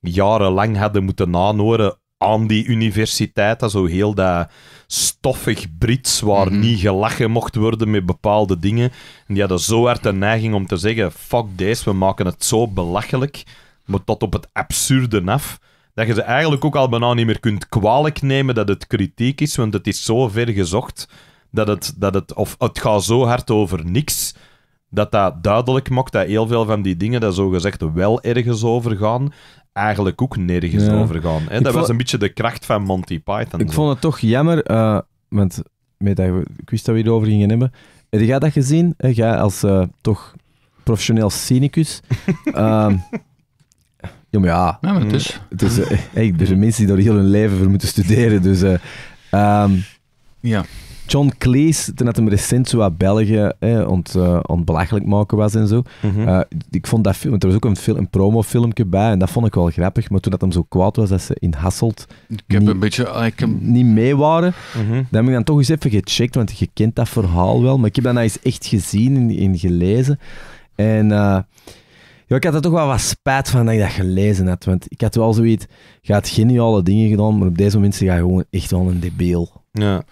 jarenlang hadden moeten nanoren aan die universiteit. Dat zo heel dat stoffig Brits waar mhm. niet gelachen mocht worden met bepaalde dingen. En die hadden zo hard de neiging om te zeggen: fuck this. we maken het zo belachelijk, maar tot op het absurde af. Dat je ze eigenlijk ook al bijna niet meer kunt kwalijk nemen dat het kritiek is, want het is zo ver gezocht dat het, dat het, of het gaat zo hard over niks dat dat duidelijk maakt dat heel veel van die dingen dat zogezegd wel ergens over gaan, eigenlijk ook nergens over gaan. Hè? Dat was een beetje de kracht van Monty Python. Ik vond het toch jammer, eh, want ik wist dat we hierover gingen hebben. Heb jij dat gezien? als eh, toch professioneel cynicus... Ehm, ja, maar het is. Eh, er zijn mensen die daar heel hun leven voor moeten studeren, dus... Ehm, ja. John Cleese, toen had hem recent zo wat België eh, ont, uh, ontbelachelijk maken was en zo. Mhm. Eh, ik vond dat film, er was ook een, film, een promofilmpje bij en dat vond ik wel grappig. Maar toen dat hem zo kwaad was dat ze in Hasselt ik heb niet, een beetje, ah, ik niet mee waren, mhm. dan heb ik dan toch eens even gecheckt, want je kent dat verhaal wel. Maar ik heb dat nou eens echt gezien en, gelezen. En... Eh, ja, ik had er toch wel wat spijt van dat ik dat gelezen had. Want ik had wel zoiets. Je had geniale dingen gedaan, maar op deze moment ga je gewoon echt wel een debiel. Ja.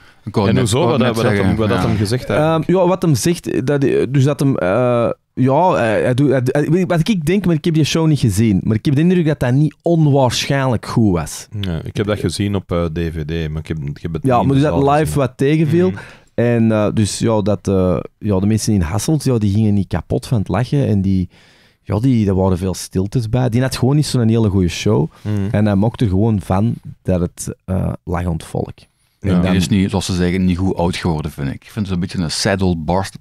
En hoezo, wat, dat, hem, wat hem gezegd heeft? Ehm, ja, wat hem zegt, dat, dus dat hem... Eh, ja, eh, wat ik denk, maar ik heb die show niet gezien. Maar ik heb de indruk dat dat niet onwaarschijnlijk goed was. Ja, ik heb dat gezien op DVD, eh, maar ik heb, ik heb het Ja, maar dus dat live wat tegenviel. Mhm. En dus ja, dat, ja, de mensen in Hasselt, ja, die gingen niet kapot van het lachen. En die... Ja, die, daar waren veel stiltes bij. Die had gewoon niet zo'n hele goede show. Mhm. En hij mocht er gewoon van dat het lachend volk ja. Die is niet, zoals ze zeggen, niet goed oud geworden, vind ik. Ik vind ze een beetje een saddle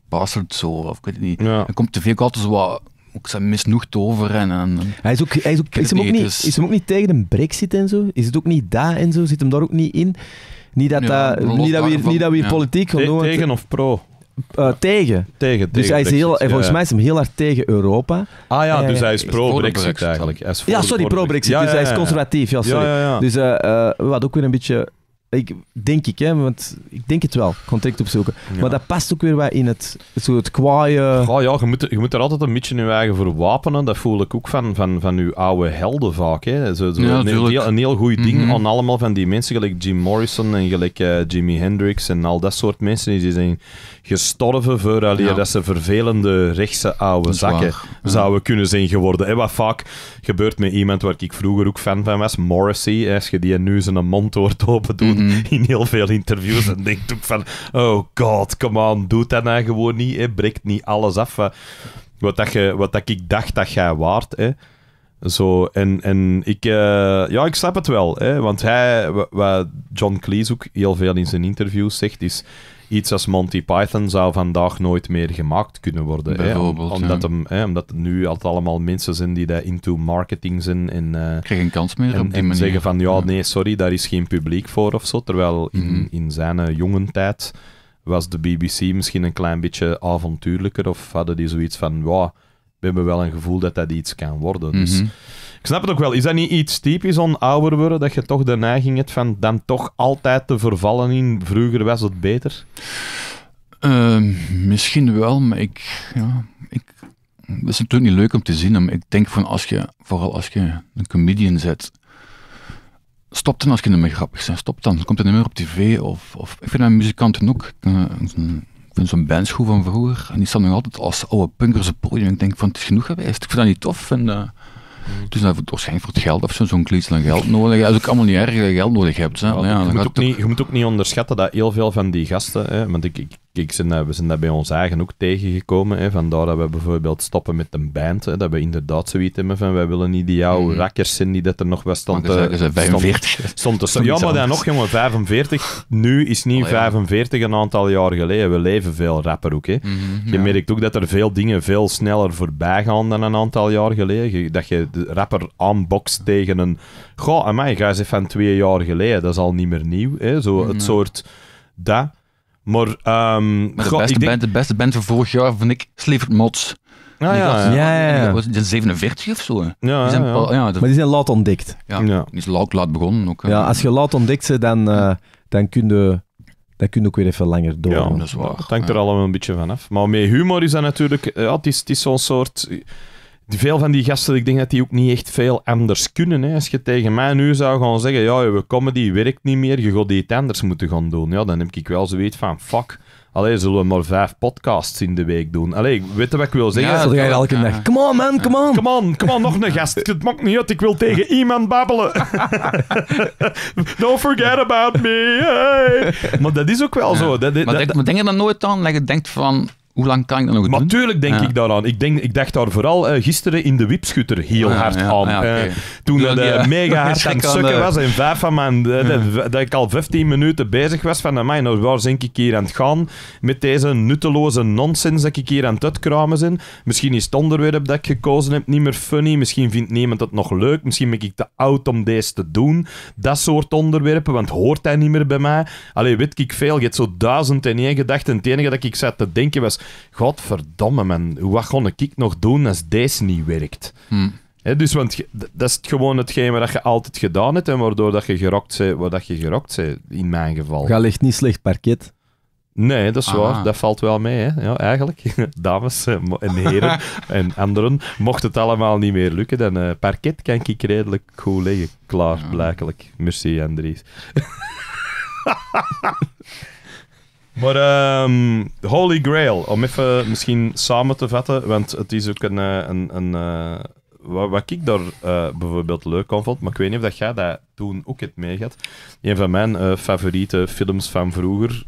bastard, zo, of ik weet het niet. Ja. komt te veel altijd zo wat ook zijn misnoegd over. En, en, hij is, ook, hij is, ook, hem ook niet, is hem ook niet tegen een brexit en zo? Is het ook niet daar en zo? Zit hem daar ook niet in? Niet dat, dat, niet dat, we, niet dat we politiek gaan doen. Tegen of pro? Eh, tegen. tegen. Dus hij is heel, volgens mij is hem heel hard tegen Europa. Ah ja, dus eh, hij is pro-Brexit eigenlijk. ja, sorry, pro-Brexit. dus hij is conservatief. Ja, sorry. Dus uh, uh, wat ook weer een beetje ik, denk ik, hè, want ik denk het wel, contact opzoeken. Maar dat past ook weer wat in het, zo het kwaaie... Ja, ja je, moet, je moet er altijd een beetje je eigen voor wapenen. Dat voel ik ook van, van, van uw oude helden vaak. Hè. Zo, zo een, heel, een heel goed ding mhm. aan allemaal van die mensen, gelijk Jim Morrison en gelijk eh, Jimi Hendrix en al dat soort mensen die zijn gestorven voor dat ze vervelende rechtse oude zakken zouden kunnen zijn geworden. En wat vaak gebeurt met iemand waar ik vroeger ook fan van was, Morrissey. Als je die nu zijn mond hoort open doen mhm. in heel veel interviews, en denkt ook van, oh god, come on, doe dat nou gewoon niet. Hè. Breekt niet alles af wat, dat je, wat dat ik dacht dat jij waard. Hè. Zo, en, en ik, eh, ja, ik snap het wel. Hè, want hij, wat John Cleese ook heel veel in zijn interviews zegt, is iets als Monty Python zou vandaag nooit meer gemaakt kunnen worden. Bijvoorbeeld, hè? omdat, hem, hè? omdat nu altijd allemaal mensen zijn die daar into marketing zijn. En, uh, kans meer en, op die manier. zeggen van, ja, nee, sorry, daar is geen publiek voor of zo. Terwijl in, mhm. in zijn eh, jonge tijd was de BBC misschien een klein beetje avontuurlijker of hadden die zoiets van, wow, we hebben wel een gevoel dat dat iets kan worden. Dus... Mhm. Ik snap het ook wel. Is dat niet iets typisch om ouder worden, dat je toch de neiging hebt van dan toch altijd te vervallen in vroeger was het beter? Uh, misschien wel, maar ik, ja, ik... Dat is natuurlijk niet leuk om te zien, maar ik denk van als je, vooral als je een comedian zet, stop dan als je niet meer grappig bent. Stop dan. Komt er niet meer op tv. Of, of, ik vind dat muzikanten ook. Eh, ik vind zo'n bandschool van vroeger. En die staan nog altijd als oude punkers op podium. Ik denk van, het is genoeg geweest. Ik vind dat niet tof. En, eh. Mm. Dus dan toch waarschijnlijk voor het geld of zo, zo'n klies dan geld nodig. Als is ook allemaal niet erg geld nodig hebt. Ja, je, moet ook niet, je moet ook niet onderschatten dat heel veel van die gasten, hè, want ik Kijk, zijn eh, we zijn dat bij ons eigen ook tegengekomen. Hè. Vandaar dat we bijvoorbeeld stoppen met een band. Hè, dat we inderdaad zoiets hebben van, wij willen niet die jouw mm. rakkers zijn die dat er nog wel stond. Maar uh, 45. Stond, ja, maar dan nog, jongen, 45. Nu is niet 45 een aantal jaar geleden. We leven veel rapper ook. Hè. Mhm, je merkt ook dat er veel dingen veel sneller voorbij gaan dan een aantal jaar geleden. Dat je de rapper aanbokst tegen een... Goh, mij ga eens even van twee jaar geleden. Dat is al niet meer nieuw. Hè. Zo, het mhm. soort... Dat Ehm, maar, de, beste band, de beste band van vorig jaar vind ik Sliver Mods. Ah, ja, ja, ja. ja, Was De 47 of zo. Ja, zijn ja, Maar die zijn laat ontdekt. Ja, die is laat, laat begonnen ook. Ja, als je laat ontdekt ze dan, eh, dan kun je... Dat kun je ook weer even langer door. Ja, dat is waar. hangt er allemaal een beetje vanaf. Maar met humor is dat natuurlijk... Eh, ja, het is, het is zo'n soort veel van die gasten, ik denk dat die ook niet echt veel anders kunnen. Hè. Als je tegen mij nu zou gaan zeggen, ja, we comedy werkt niet meer, je gaat iets anders moeten gaan doen. Ja, dan heb ik wel zoiets van, fuck, allee, zullen we maar vijf podcasts in de week doen. Allee, weet je wat ik wil zeggen? Ja, dat ga je elke dag. Come on, man, come on. Come on, come on, nog een gast. Het maakt niet uit, ik wil tegen iemand babbelen. Don't forget about me. Maar dat is ook wel zo. Dat, maar denk, dat, denk je dan nooit aan dat je denkt van hoe lang kan ik dat nog maar doen? Natuurlijk denk ik daaraan. Ik, denk, ik dacht daar vooral eh, gisteren in de wipschutter heel ah, hard aan. Eh, toen dat eh, mega hard aan het sukken was en vijf van mijn, dat ik al 15 minuten bezig was van, mij, nou waar ben ik hier aan het gaan met deze nutteloze nonsens dat ik hier aan het uitkramen ben. Misschien is het onderwerp dat ik gekozen heb niet meer funny. Misschien vindt niemand het nog leuk. Misschien ben ik te oud om deze te doen. Dat soort onderwerpen, want hoort hij niet meer bij mij. Allee, weet ik veel. Je hebt zo duizend en één gedachten. Het enige dat ik zat te denken was, godverdomme man, wat kon ik nog doen als deze niet werkt? Hm. dus want dat is het gewoon hetgeen wat je altijd gedaan hebt en waardoor dat je gerokt bent, dat je gerokt bent, in mijn geval. Ga ligt niet slecht parket. Nee, dat is waar. Ah. Dat valt wel mee, hè? Ja, eigenlijk. Dames eh, en heren en anderen, mocht het allemaal niet meer lukken, dan uh, parket kan ik redelijk goed liggen. Klaar, ja. blijkelijk. Merci, Andries. Maar ehm, Holy Grail, om even misschien samen te vatten, want het is ook een... Eh, een, een eh, wat, wat ik daar eh, bijvoorbeeld leuk aan vond, maar ik weet niet of dat jij dat toen ook hebt meegehad. Een van mijn favoriete films van vroeger,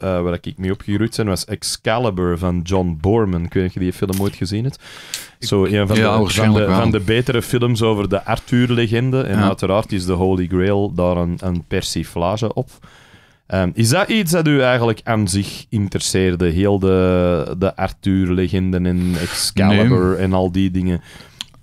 eh, waar ik mee opgegroeid ben, was Excalibur van John Borman. Ik weet niet of je die film ooit gezien hebt. Zo, een van, Ja, de, van, de, van de betere films over de Arthur-legende. En Ja. uiteraard is de Holy Grail daar een, een persiflage op. Ehm, is dat iets dat u eigenlijk aan zich interesseerde? Heel de, de Arthur-legenden en Excalibur en al die dingen.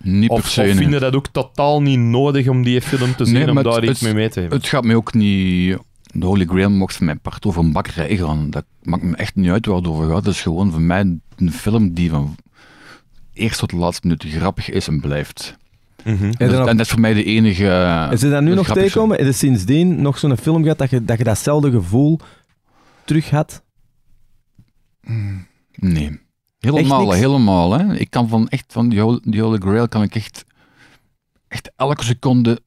Niet of, of vinden dat ook totaal niet nodig om die film te zien, om daar iets mee mee te hebben? Het gaat mij ook niet... De Holy Grail mocht van mijn part over een bak gaan. Dat maakt me echt niet uit waar het over gaat. Dat is gewoon voor mij een film die van eerst tot de laatste minuut grappig is en blijft en dat, dat is dus voor mij de enige. Eh, is er dat nu nog tegenkomen? Is er sindsdien nog zo'n film gehad dat je, dat je datzelfde gevoel terug had? Mm, nee. Helemaal, helemaal. Hè? Ik kan van echt van die Holy, Grail kan ik echt, echt elke seconde.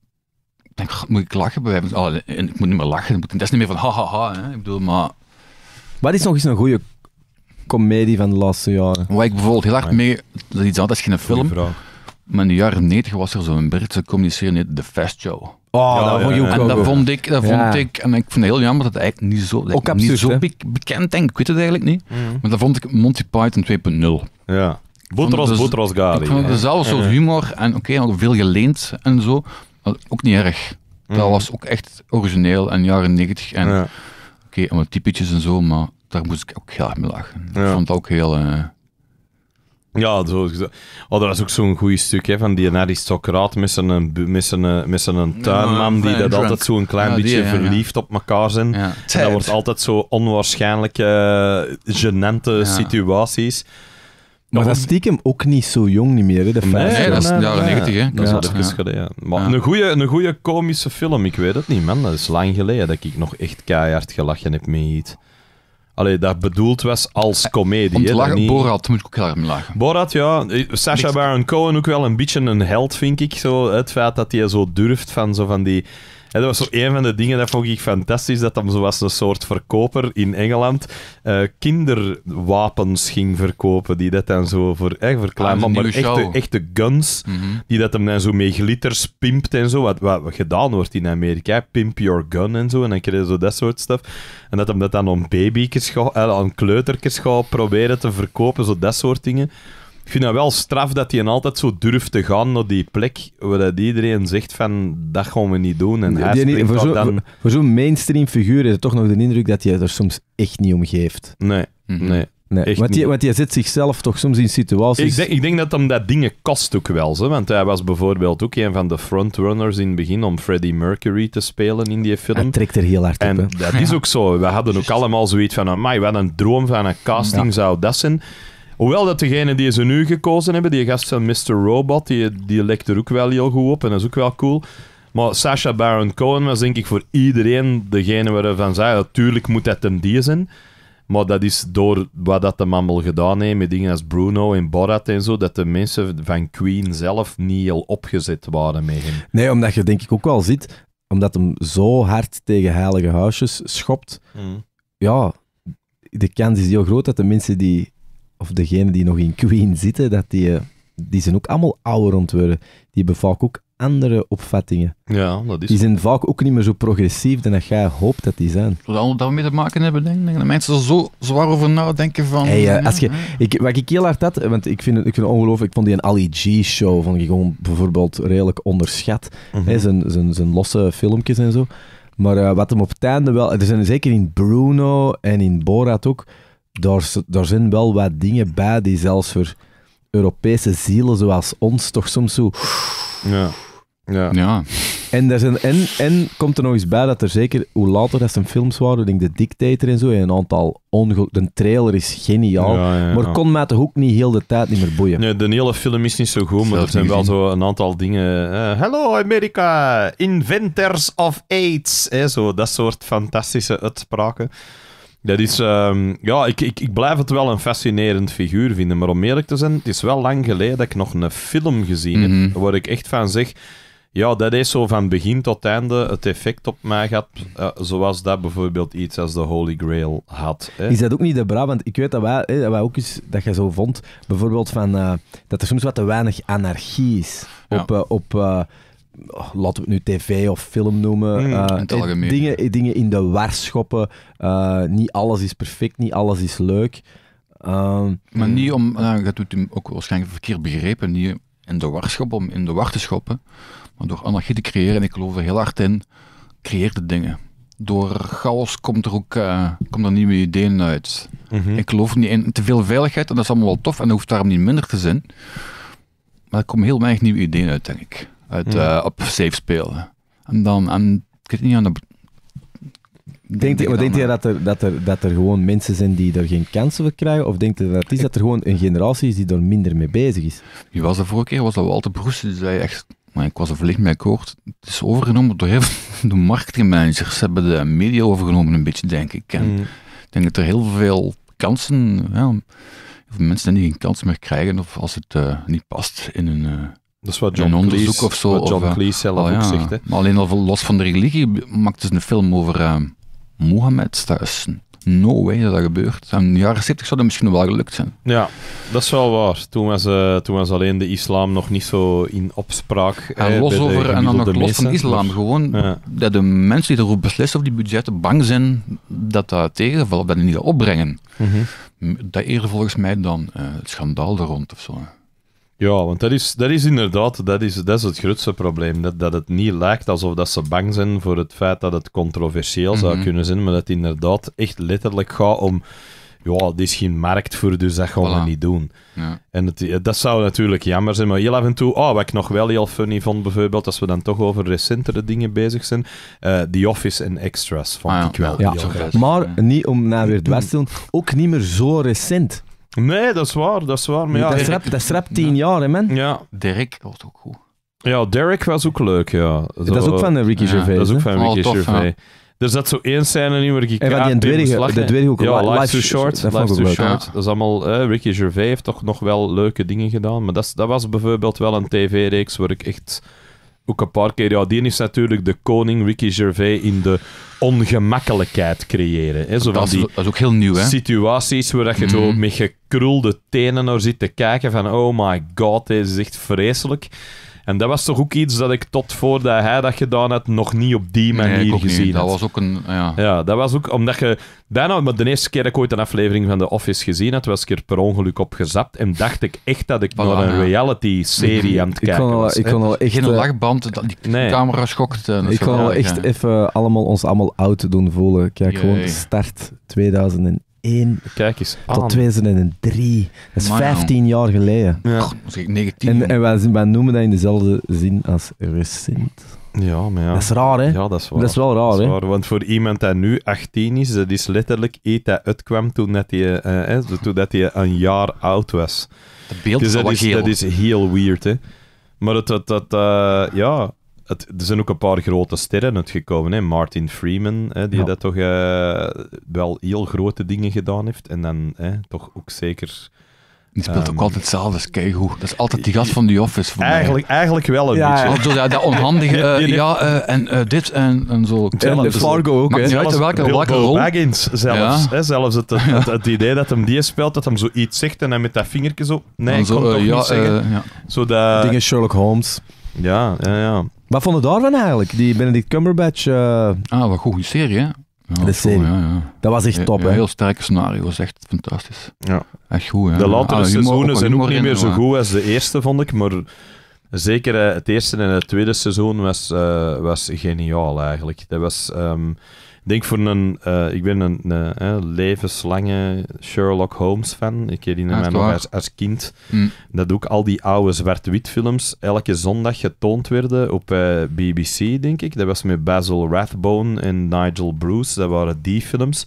denk, moet ik lachen bij oh, Ik moet niet meer lachen. Dat is niet meer van ha ha ha. Ik bedoel, maar. Wat is nog eens een goede comedie van de laatste jaren? Waar ik bijvoorbeeld heel hard mee. Dat iets anders, dat is geen film maar in de jaren 90 was er zo'n Britse communicerende The Fast Show. Oh, ah, ja, dat En dat vond ik, dat vond ik, en ik vond het heel jammer dat het eigenlijk niet zo, ook niet zo bekend denk ik, weet het eigenlijk niet. Mm. Maar dat vond ik Monty Python 2.0. Ja. Boter als, dus, Ik vond het dezelfde soort humor en oké, okay, veel geleend en zo. ook niet erg. Dat mm. was ook echt origineel en jaren 90. En oké, okay, allemaal typetjes en zo, maar daar moest ik ook heel erg mee lachen. Ik vond het ook heel... Eh, ja, zo, oh, dat was ook zo'n goed stuk hè, van die aristocraat met zijn, eh, met zijn, eh, met zijn eh, tuinman, die dat altijd zo'n klein beetje verliefd op elkaar zijn. En dat wordt altijd zo onwaarschijnlijke, genante situaties. Maar dat stiekem ook niet zo jong niet meer, De nee, nee, dat is jaren 90, hè? Dat is wat geleden, ja. Maar een goede, een goede komische film, ik weet het niet, man. Dat is lang geleden dat ik nog echt keihard gelachen heb mee Allee, dat bedoeld was als comedie. Om lachen, Borat moet ik ook heel lachen. Borat, ja. Sacha Baron Cohen ook wel een beetje een held, vind ik. Zo. Het feit dat hij zo durft van, zo van die en dat was zo een van de dingen, dat vond ik fantastisch, dat hem zo was een soort verkoper in Engeland eh, kinderwapens ging verkopen, die dat dan zo voor, eh, voor klein, ah, maar, echte, echte, guns, mhm. die dat hem dan zo mee glitters pimpt en zo, wat, wat, gedaan wordt in Amerika, pimp your gun en zo, en dan kreeg zo dat soort stuff. En dat hem dat dan eh, aan baby's, aan kleutertjes gaat proberen te verkopen, zo dat soort dingen vind dat wel straf dat hij altijd zo durft te gaan naar die plek waar dat iedereen zegt van dat gaan we niet doen. En hij voor zo'n dan... voor mainstream figuur is het toch nog de indruk dat hij er soms echt niet om geeft. Nee, mhm. nee. Nee, want, je want, zet zichzelf toch soms in situaties... Ik denk, ik denk dat hem dat dingen kost ook wel. Hè? Want hij was bijvoorbeeld ook een van de frontrunners in het begin om Freddie Mercury te spelen in die film. trekt er heel hard en dat is ook zo. We hadden ook allemaal zoiets van, amai, wat een droom van een casting zou dat zijn. Hoewel dat degene die ze nu gekozen hebben, die gast van Mr. Robot, die, die lekt er ook wel heel goed op en dat is ook wel cool. Maar Sasha Baron Cohen was denk ik voor iedereen degene waarvan zei, natuurlijk moet dat een die zijn. Maar dat is door wat dat de mammel gedaan heeft met dingen als Bruno en Borat en zo, dat de mensen van Queen zelf niet heel opgezet waren mee. Nee, omdat je denk ik ook wel ziet, omdat hem zo hard tegen heilige huisjes schopt, mm. ja, de kans is heel groot dat de mensen die of degenen die nog in Queen zitten, dat die, eh, die zijn ook allemaal ouder ontworden. Die hebben vaak ook andere opvattingen. Ja, dat is Die zijn vaak ook niet meer zo progressief dan dat jij hoopt dat die zijn. Dat we mee te maken hebben, denk ik. mensen er zo zwaar over nadenken van... Hey, eh, als je, ik, wat ik heel hard had, want ik vind, ik vind ongelooflijk, ik vond die een Ali G-show, van, ik gewoon bijvoorbeeld redelijk onderschat. Mhm. zijn, zijn, zijn losse filmpjes en zo. Maar eh, wat hem op het wel... Er zijn zeker in Bruno en in Borat ook daar, zijn wel wat dingen bij die zelfs voor Europese zielen zoals ons toch soms zo... Ja. Ja. ja. En, er zijn, en, en komt er nog eens bij dat er zeker, hoe later dat zijn films waren, denk de Dictator en zo, en een aantal ongeluk. De trailer is geniaal, maar ja, maar kon met de hoek niet heel de tijd niet meer boeien. Nee, de hele film is niet zo goed, maar er zijn wel zo een aantal dingen. Eh, Hello America, inventors of AIDS, hè, zo dat soort fantastische uitspraken. Dat is, ehm, ja, ik, ik, ik blijf het wel een fascinerend figuur vinden. Maar om eerlijk te zijn, het is wel lang geleden dat ik nog een film gezien heb. Mhm. Waar ik echt van zeg. Ja, dat is zo van begin tot einde het effect op mij gehad. Eh, zoals dat bijvoorbeeld iets als de Holy Grail had. Hè. Is dat ook niet de bra? Want ik weet dat wij, hè, wij ook eens, dat je zo vond, bijvoorbeeld van, eh, dat er soms wat te weinig anarchie is. Op, eh, op laten we het nu tv of film noemen. Mm, eh, het eh, dingen, dingen in de war schoppen. Eh, niet alles is perfect, niet alles is leuk. Ehm, maar niet mm. om, dat doet hem ook waarschijnlijk verkeerd begrepen, niet in de war schoppen om in de war te schoppen, maar door anarchie te creëren. En ik geloof er heel hard in, creëer de dingen. Door chaos komt er ook komt er nieuwe ideeën uit. Mhm. Ik geloof niet in te veel veiligheid, en dat is allemaal wel tof, en dat hoeft daarom niet minder te zijn. Maar er komen heel weinig nieuwe ideeën uit, denk ik. Mm. Eh, op safe spelen. En dan, en, ik weet niet aan de. denk, je, je dat er, dat, er, dat er gewoon mensen zijn die er geen kansen voor krijgen? Of denk je dat het is dat er gewoon een generatie is die er minder mee bezig is? Je was de vorige keer? Was dat Walter Die zei echt maar ik was er verlicht mee akkoord. Het is overgenomen door heel de marketingmanagers. hebben de media overgenomen een beetje, denk ik. En mm. Ik denk dat er heel veel kansen, ja, heel mensen die geen kans meer krijgen of als het eh, niet past in hun, eh, dat is wat John, Cleese, of zo, of, eh, zelf oh ook ja. zegt. Hè. Maar alleen al los van de religie maakt dus een film over eh, Mohammed. no way dat dat gebeurt. In de jaren 70 zou dat misschien wel gelukt zijn. Ja, dat is wel waar. Toen was, uh, toen was alleen de islam nog niet zo in opspraak. En eh, los over, en dan nog los van islam. Gewoon dat de mensen die erop beslissen of die budgetten bang zijn dat dat tegenvalt, dat die niet opbrengen. Mm -hmm. Dat eerder volgens mij dan het schandaal er rond of zo. Ja, want dat is, dat is inderdaad dat is, dat is het grootste probleem. Dat, dat het niet lijkt alsof dat ze bang zijn voor het feit dat het controversieel zou mhm. kunnen zijn, maar dat het inderdaad echt letterlijk gaat om ja, dit is geen markt voor, dus dat gaan we niet doen. Ja. En dat zou natuurlijk jammer zijn, maar heel af en toe, oh, wat ik nog wel heel funny vond bijvoorbeeld, als we dan toch over recentere dingen bezig zijn, eh, The Office en Extras vond ah ik wel ja. Maar niet om naar weer mm. te doen. ook niet meer zo recent. Nee, dat is waar, dat is waar. Maar ja, dat, rap, dat tien jaar, hè, man. Ja. Derek was ook goed. Ja, Derek was ook leuk, ja. dat is ook van eh, Ricky Gervais. Dat is ook van oh, Ricky oh, Gervais. Ja. Er zat zo één scène in waar ik En die dwerg, de ook. Ja, life's Too Short. life's too short. Dat is allemaal... Eh, Ricky Gervais heeft toch nog wel leuke dingen gedaan. Maar dat, dat was bijvoorbeeld wel een tv-reeks waar ik echt ook een paar keer. Ja, die is natuurlijk de koning Ricky Gervais in de ongemakkelijkheid creëren. Hè? Zo dat, die is, dat is ook heel nieuw, hè? Situaties waar je zo mhm. met gekrulde tenen naar zit te kijken van oh my god, deze is echt vreselijk. En dat was toch ook iets dat ik tot voordat hij dat gedaan had, nog niet op die manier gezien niet. Dat was ook een... Ja. ja. dat was ook... Omdat je... Daarna, maar de eerste keer dat ik ooit een aflevering van The Office gezien had, was ik er per ongeluk op gezapt en dacht ik echt dat ik voilà, naar een reality-serie mhm. aan het kijken ik kon was. Ik kon al Geen eh, lachband, die camera schokte. Ik kon al echt even eh, allemaal, ons allemaal oud doen voelen. Kijk, Jee. gewoon start 2001. 2001 Kijk eens aan. tot 2003. Dat is 15 jaar geleden. Ja. Oh, zeg 19. En, en wij, wij, noemen dat in dezelfde zin als recent. Ja, maar ja. Dat is raar, hè? Ja, dat is, waar. Dat is wel raar, dat is hè? want voor iemand die nu 18 is, dat is letterlijk eet dat uitkwam toen dat hij, eh, toen dat hij een jaar oud was. Dus dat beeld dus dat is, dat is heel weird, hè? Maar dat, dat, dat uh, ja, er zijn ook een paar grote sterren uitgekomen. Hè? Martin Freeman, hè, die dat toch eh, wel heel grote dingen gedaan heeft. En dan hè, toch ook zeker... Die speelt ook ehm, altijd hetzelfde, kijk hoe. Dat is altijd die gast van The Office. Voor eigenlijk, eigenlijk wel een beetje. Ja, dat, onhandige, eh, ja, eh, en uh, dit en, en zo. En de Fargo ook, hè. Zelfs, welke, welke rol. Baggins zelfs. Hè, zelfs het, het, idee dat hem die speelt, dat hem zoiets zegt en dan met dat vingertje zo... Nee, ik zo, kan toch niet zeggen. zo dat... Dingen Sherlock Holmes. Ja, ja, ja. Wat vond je daarvan eigenlijk? Die Benedict Cumberbatch... Eh? Ah, wat goede serie, hè? Ja, de serie. ja, dat was echt top, Ja, hè? Heel sterke scenario, was echt fantastisch. Ja. Echt goed, hè? De latere ah, seizoenen zijn ook niet meer zo goed als de eerste, vond ik. Maar zeker eh, het eerste en het tweede seizoen was, eh, was geniaal eigenlijk. Dat was, ehm, denk voor een... Eh, ik ben een, eh, levenslange Sherlock Holmes fan. Ik herinner me nog als, als kind hm. dat ook al die oude zwart-wit films elke zondag getoond werden op eh, BBC, denk ik. Dat was met Basil Rathbone en Nigel Bruce. Dat waren die films.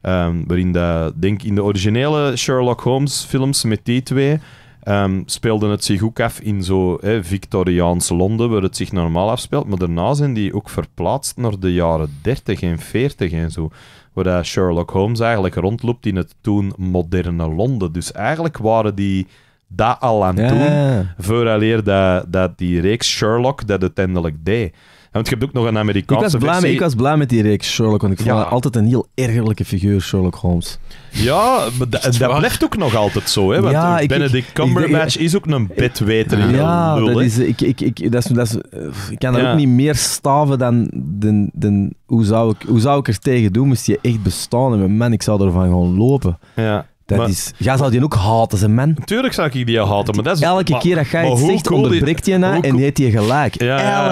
Ehm, waarin dat, denk in de originele Sherlock Holmes films met die twee Um, ehm, speelden het zich ook af in zo hè, Victoriaans Londen, waar het zich normaal afspeelt. Maar daarna zijn die ook verplaatst naar de jaren 30 en 40 en zo. Waar Sherlock Holmes eigenlijk rondloopt in het toen moderne Londen. Dus eigenlijk waren die dat al aan het ja. doen. Vooraleer dat, dat die reeks Sherlock dat uiteindelijk deed want je hebt ook nog een Amerikaanse ik was blij, Met, ik was blij met die reeks Sherlock, want ik vond altijd een heel ergerlijke figuur, Sherlock Holmes. Ja, dat blijft ook nog altijd zo. Hè, want Benedict Cumberbatch is ook een bedweter. Ja, dat is, ik, dat is, kan er ook niet meer staven dan... dan, dan hoe, zou ik, hoe zou ik er tegen doen? Moest je echt bestaan Man, ik zou ervan gewoon lopen. Ja. Dat maar, is, jij zou die ook haten, ze man. Tuurlijk zou ik die haten, maar dat is... Elke keer dat jij iets zegt, onderbreekt je na en heet je gelijk.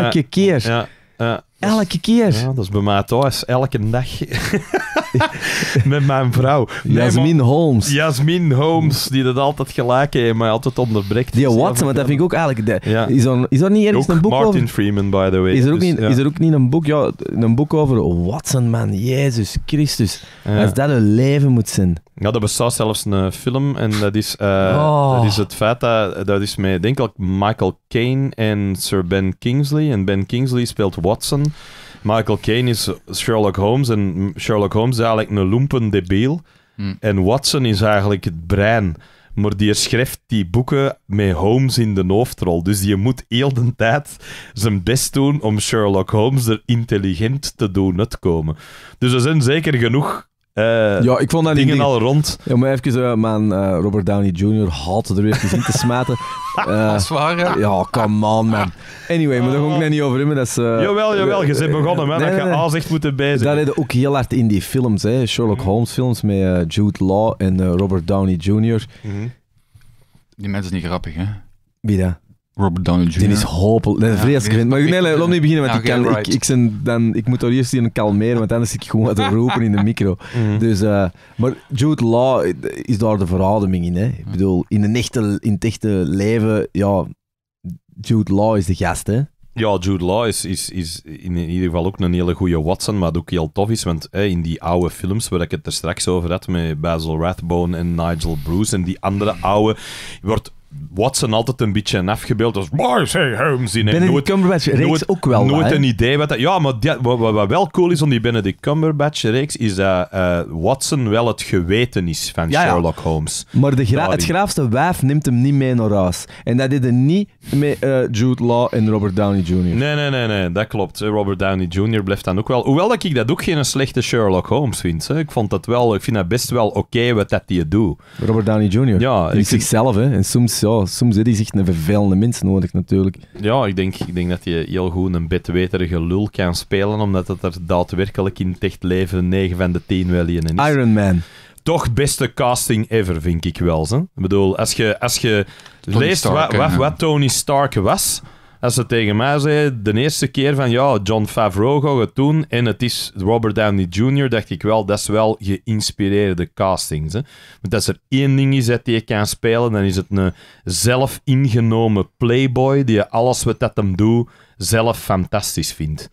elke keer. Ja, ja. Elke keer. dat is bij mij thuis, elke dag. Met mijn vrouw. Nee, Jasmin Holmes. Jasmin Holmes, die dat altijd gelijk heeft, maar altijd onderbreekt. Die dus Watson, want dat vind ik ook eigenlijk... De, is, er, niet ergens een boek over... Martin Freeman, by the way. Is er ook, dus niet, is er ook niet een boek, ja, een boek over Watson, man? Jezus Christus. Als dat een leven moet zijn. Ja, er bestaat zelfs een eh, film en dat is, eh, oh. dat is het feit dat, dat is met, denk ik, Michael Caine en Sir Ben Kingsley. En Ben Kingsley speelt Watson. Michael Caine is Sherlock Holmes en Sherlock Holmes is eigenlijk een lumpen debiel. Hmm. En Watson is eigenlijk het brein. Maar die schrijft die boeken met Holmes in de hoofdrol. Dus je moet heel de tijd zijn best doen om Sherlock Holmes er intelligent te doen uitkomen. Dus er zijn zeker genoeg uh, ja, ik vond dat dingen al rond. Ja, om even uh, mijn eh, Robert Downey Jr. had er weer in te smaten. dat is waar, Ja, come on, man. Anyway, maar daar ook net niet over hebben. Dat is, jawel, jawel, je bent begonnen, man. dat je aanzicht moeten moeten zijn Dat deden ook heel hard in die films, hè. Sherlock mhm. Holmes films met Jude Law en Robert Downey Jr. Mhm. Die mensen zijn niet grappig, hè? Wie dat? Robert Downey Jr. Dit is hopeloos. Nee, vreselijk. maar nee, laat me niet beginnen, want ik, ik, dan, ik moet daar eerst in kalmeren, want anders zit ik gewoon te roepen in de micro. Mhm. Dus, eh, maar Jude Law is daar de verademing in. Hè? Ik mhm. bedoel, in, een echte, in het echte leven, ja, Jude Law is de gast, hè? Ja, Jude Law is, is, is in ieder geval ook een hele goede Watson, maar ook heel tof is. Want hè, in die oude films waar ik het er straks over had, met Basil Rathbone en Nigel Bruce en die andere oude, wordt Watson altijd een beetje afgebeeld als Boy, hey Holmes in Benedict Cumberbatch reeks ook wel. Nooit een idee wat dat... Ja, maar wat, wel cool is om die Benedict Cumberbatch reeks is dat eh, Watson wel het geweten is van Sherlock Holmes. Maar de het graafste wijf neemt hem niet mee naar huis. En dat deden niet met eh, Jude Law en Robert Downey Jr. Nee, nee, nee, nee, dat klopt. Eh, Robert Downey Jr. blijft dan ook wel... Hoewel dat ik dat ook geen slechte Sherlock Holmes vind. Ik, vond dat wel, ik vind dat best wel oké wat dat die doet. Robert Downey Jr. Ja. In zichzelf, hè. En soms ja, soms heb je zich een vervelende mens nodig natuurlijk. Ja, ik denk, ik denk dat je heel goed een bedweterige lul kan spelen, omdat dat er daadwerkelijk in het echt leven 9 van de 10 wel in is. Iron Man toch beste casting ever, vind ik wel. Zo. Ik bedoel, als je, als je leest wat, wat, wat, Tony Stark was, als ze tegen mij zei de eerste keer van ja, John Favreau gaat het doen en het is Robert Downey Jr., dacht ik wel, dat is wel geïnspireerde castings. Hè. Want als er één ding is dat je kan spelen, dan is het een zelf ingenomen playboy die alles wat dat hem doet zelf fantastisch vindt.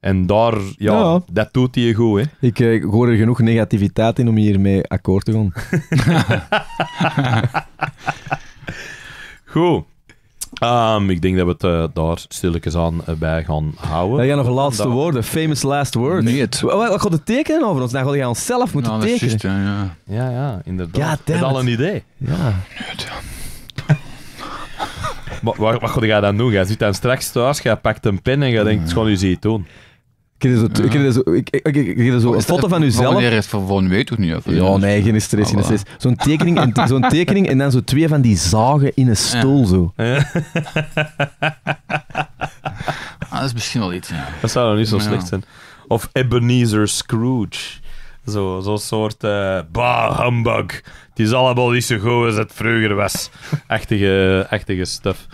En daar, ja, dat doet hij goed, hè. Ik, ik eh, hoor er genoeg negativiteit in om hiermee akkoord te gaan. goed. Ehm, ik denk dat we het eh, daar stilletjes aan eh, bij gaan houden. Dan jij nog een laatste dat... woorden. Famous last words. Nee. Wat, wat gaat het tekenen over ons? Dan gaan we onszelf moeten tekenen. Just, ja, ja. ja, ja, inderdaad. Ja, al een idee. Ja. wat, wat, wat ga jij dan doen? Jij zit dan straks thuis, jij pakt een pen en je denkt, gewoon je ziet doen. Ik zo, ik, zo, een foto van uzelf. Wanneer is voor volgende week toch nu? Ja, nee, geen ah, stress, Zo'n tekening, en, zo'n tekening en dan zo twee van die zagen in een stoel, zo. Ja. Ah, dat is misschien wel iets, Dat zou nog niet zo slecht zijn. Of Ebenezer Scrooge. Zo'n zo soort uh, bah, humbug. Het is allemaal niet zo goed als het vroeger was. Echtige, echtige stuff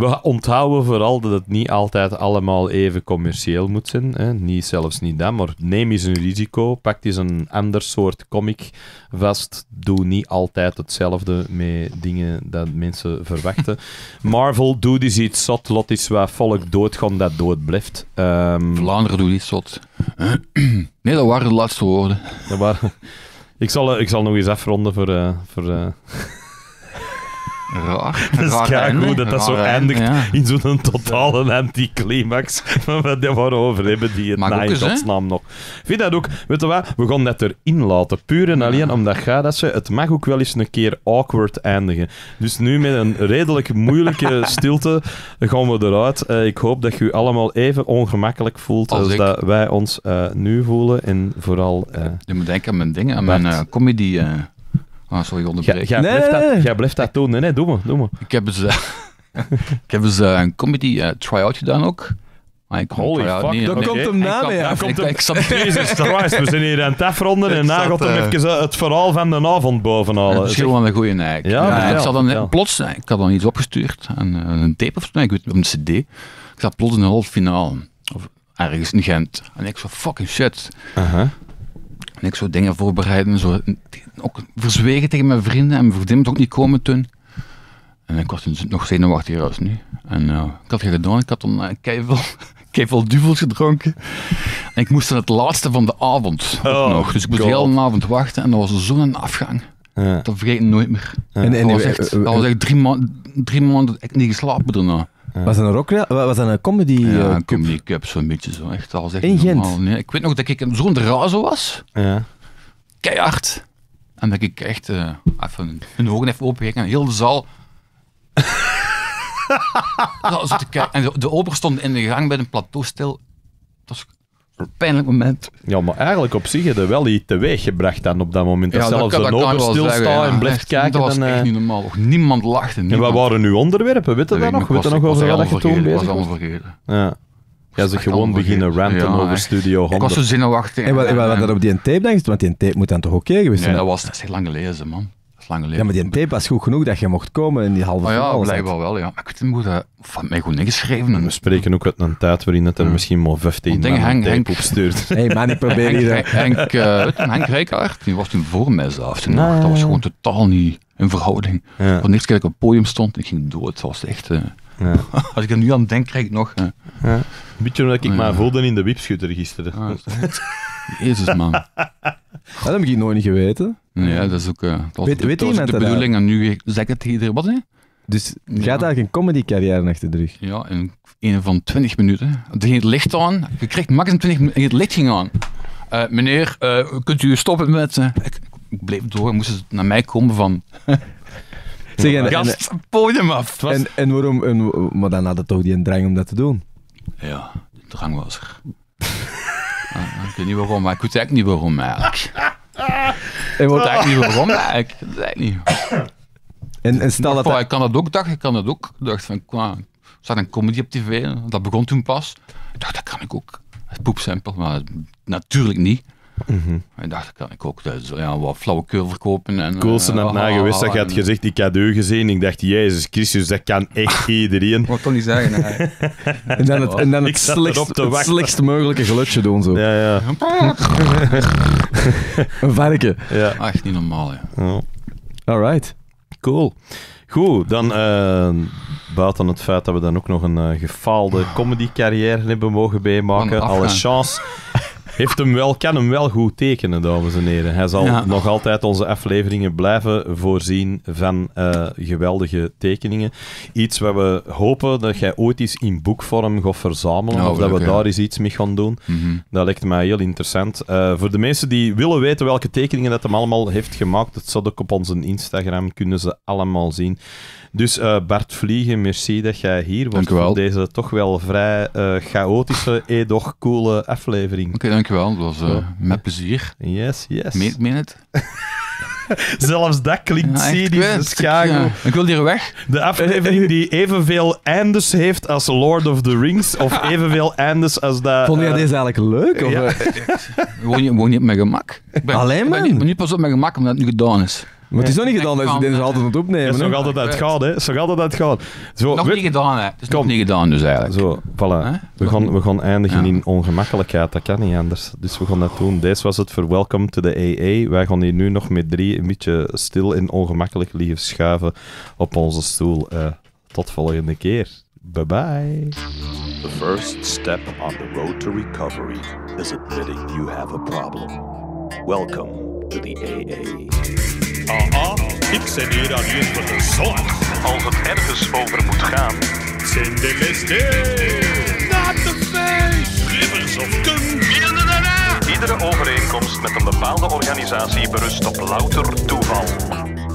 we onthouden vooral dat het niet altijd allemaal even commercieel moet zijn. Hè? Niet, zelfs niet dat, maar neem eens een risico. Pak eens een ander soort comic vast. Doe niet altijd hetzelfde met dingen dat mensen verwachten. Marvel, doe eens iets zot. Lot is waar volk doodgaan dat dood blijft. Ehm, Vlaanderen doet iets zot. nee, dat waren de laatste woorden. Dat waren... ik, zal, eh, ik zal nog eens afronden voor... Eh, voor eh, Raar. Het is goed dat dat zo eindigt in zo'n totale anticlimax. Wat over hebben die het na in godsnaam nog. Vind dat ook? Weet je wat? We gaan dat erin laten. Puur en alleen omdat gaat dat ze... Het mag ook wel eens een keer awkward eindigen. Dus nu met een redelijk moeilijke stilte gaan we eruit. Eh, ik hoop dat je u allemaal even ongemakkelijk voelt als, dat wij ons eh, nu voelen. En vooral... Eh, je moet denken aan mijn dingen, aan mijn comedy... Ah, sorry, onderbreek. Jij, nee, blijft, nee, dat, blijft dat doen. Nee, nee, doe maar. Doe maar. Ik heb dus, ik heb dus een comedy eh, try-out gedaan ook. Maar ik Holy fuck, niet, dan nee, komt hem na mee. Ja, ik, hem, zat... Jesus Christ, we zijn hier aan het afronden en na gaat het verhaal van de avond bovenhalen. Het is gewoon een goede nek. Ja, ik zat dan ja. plots, ik had dan iets opgestuurd, een, een tape of zo ik weet, een cd. Ik zat plots in de halve finale, of ergens in Gent. En ik zo, fucking shit. Uh -huh. En ik zo dingen voorbereiden, zo ook verzwegen tegen mijn vrienden en mijn vriendin moet ook niet komen toen. En ik was toen dus nog zenuwachtiger als nu. En eh, ik had het gedaan, ik had dan uh, eh, keivel, keivel duvels gedronken. En ik moest dan het laatste van de avond oh, nog. Dus ik moest heel de avond wachten en dat was zo'n afgang. Dat vergeet ik nooit meer. En, en, dat was echt, dat was drie, maanden drie maanden echt niet geslapen daarna. Was dat een rock? Was een comedy? Ja, eh, een comedy cup zo'n beetje zo. Echt, dat was In Gent. Ik weet nog dat ik zo'n razo was. Ja. Keihard. En dat ik echt eh, even hun ogen even en heel de zaal. en de, de ober stond in de gang bij een plateau stil. Dat was een pijnlijk moment. Ja, maar eigenlijk op zich hebben wel iets teweeg gebracht dan op dat moment. Dat zelfs dat open een ober stilstaat en blijft kijken. Dat was echt eh, niet normaal. niemand lachte. Niemand. En wat waren nu onderwerpen? Weet je dat nog? Weet je nog over dat je toen bezig was? was allemaal vergeten. Ja. Ja, ze gewoon beginnen random over Studio 100. Ik was zo zenuwachtig. En wat, en wat, dat op die tape denkt, want die tape moet dan toch oké geweest zijn? Nee, dat was dat is echt lang gelezen, man. lang gelezen. Ja, maar die tape was goed genoeg dat je mocht komen in die halve oh, Ja, blijkbaar wel, ja. Maar ik moet dat van mij goed ingeschreven en... We spreken ook uit een tijd waarin het er misschien maar 15 dingen Henk, tape Henk, opstuurt. hey, man, ik probeer hier... Henk, Henk, uh, Henk Rijkaard, die was toen voor mij zelf. Toen Dat was gewoon totaal niet in verhouding. Ja. Voor niks keer dat ik op het podium stond, ik ging dood. Het was echt... Eh, Als ik er nu aan denk, krijg ik nog. Ja. Een beetje omdat ik oh, voelde in de wipschutter gisteren. Ah, Jezus, man. Dat heb ik nooit niet geweten. Ja, dat is ook... Uh, weet, de, weet de bedoeling en nu zeg ik het hier... Wat, hè? Dus je gaat eigenlijk een comedy-carrière achter de rug? Ja, in een van 20 minuten. Er ging het licht aan. Je kreeg max 20 minuten. Het licht ging aan. Eh, meneer, eh, kunt u stoppen met... Ik, ik, bleef door. Moesten ze naar mij komen van... Zeg, en, Gast, en, podium af. En, en waarom? En, maar dan had het toch die een drang om dat te doen? Ja, de drang was er. Ah, ik weet niet waarom, maar ik weet eigenlijk niet waarom eigenlijk. ik weet eigenlijk niet waarom eigenlijk. Dat is eigenlijk niet. En, en stel dat... Ik kan dat ook, dacht ik, kan dat ook. Ik dacht van, qua, zat een comedy op tv, dat begon toen pas. Ik dacht, dat kan ik ook. Het poepsempel, maar natuurlijk niet. Mhm. En ik dacht, dat kan ik ook dus, ja, wat flauwekul verkopen. En, Coolste eh, na dat je had gezegd, ik had u gezien. Ik dacht, Jezus Christus, dat kan echt iedereen. Wat kon niet zeggen, En dan het, en dan het, slechtst, mogelijke gelutje doen, zo. Ja, ja. Een varken. Ja. Echt niet normaal, ja. All Alright. Cool. Goed, dan eh, buiten het feit dat we dan ook nog een gefaalde ah. comedy carrière hebben mogen bijmaken. Alle chance heeft hem wel, kan hem wel goed tekenen, dames en heren. Hij zal nog altijd onze afleveringen blijven voorzien van eh, geweldige tekeningen. Iets waar we hopen dat jij ooit eens in boekvorm gaat verzamelen, nou, of dat we daar eens iets mee gaan doen. Mhm. Dat lijkt mij heel interessant. Eh, voor de mensen die willen weten welke tekeningen dat hem allemaal heeft gemaakt, dat zat ook op onze Instagram, kunnen ze allemaal zien. Dus eh, Bart Vliegen, merci dat jij hier was voor deze toch wel vrij eh, chaotische, edoch coole aflevering. Oké, dankjewel. Dat was eh, met plezier. Yes, yes. Meen, het? Zelfs dat klinkt ja, serious, Ik wil hier weg. De aflevering die evenveel eindes heeft als Lord of the Rings, of evenveel eindes als dat... Vond jij deze eigenlijk leuk? Of, woon, je, je op mijn gemak? Alleen maar? Ik pas op mijn gemak omdat het nu gedaan is. Maar het is nog niet gedaan, dat eh, is altijd aan opnemen. Het is nog altijd dat het hè. Het is nog altijd dat het gaat. Zo, nog niet gedaan, hè. Het is nog niet gedaan, dus eigenlijk. Zo, voilà. We gaan, we gaan eindigen in ongemakkelijkheid, dat kan niet anders. Dus we gaan dat doen. Deze was het voor Welcome to the AA. Wij gaan hier nu nog met drie een beetje stil en ongemakkelijk liggen schuiven op onze stoel. Eh, tot volgende keer. Bye-bye. The first step on the road to recovery is admitting you have a problem. Welcome to the AA. Ah, ik zet hier alleen voor de zorg. Als het ergens over moet gaan. Zijn de feest. Not the face. Rivers of Iedere overeenkomst met een bepaalde organisatie berust op louter toeval.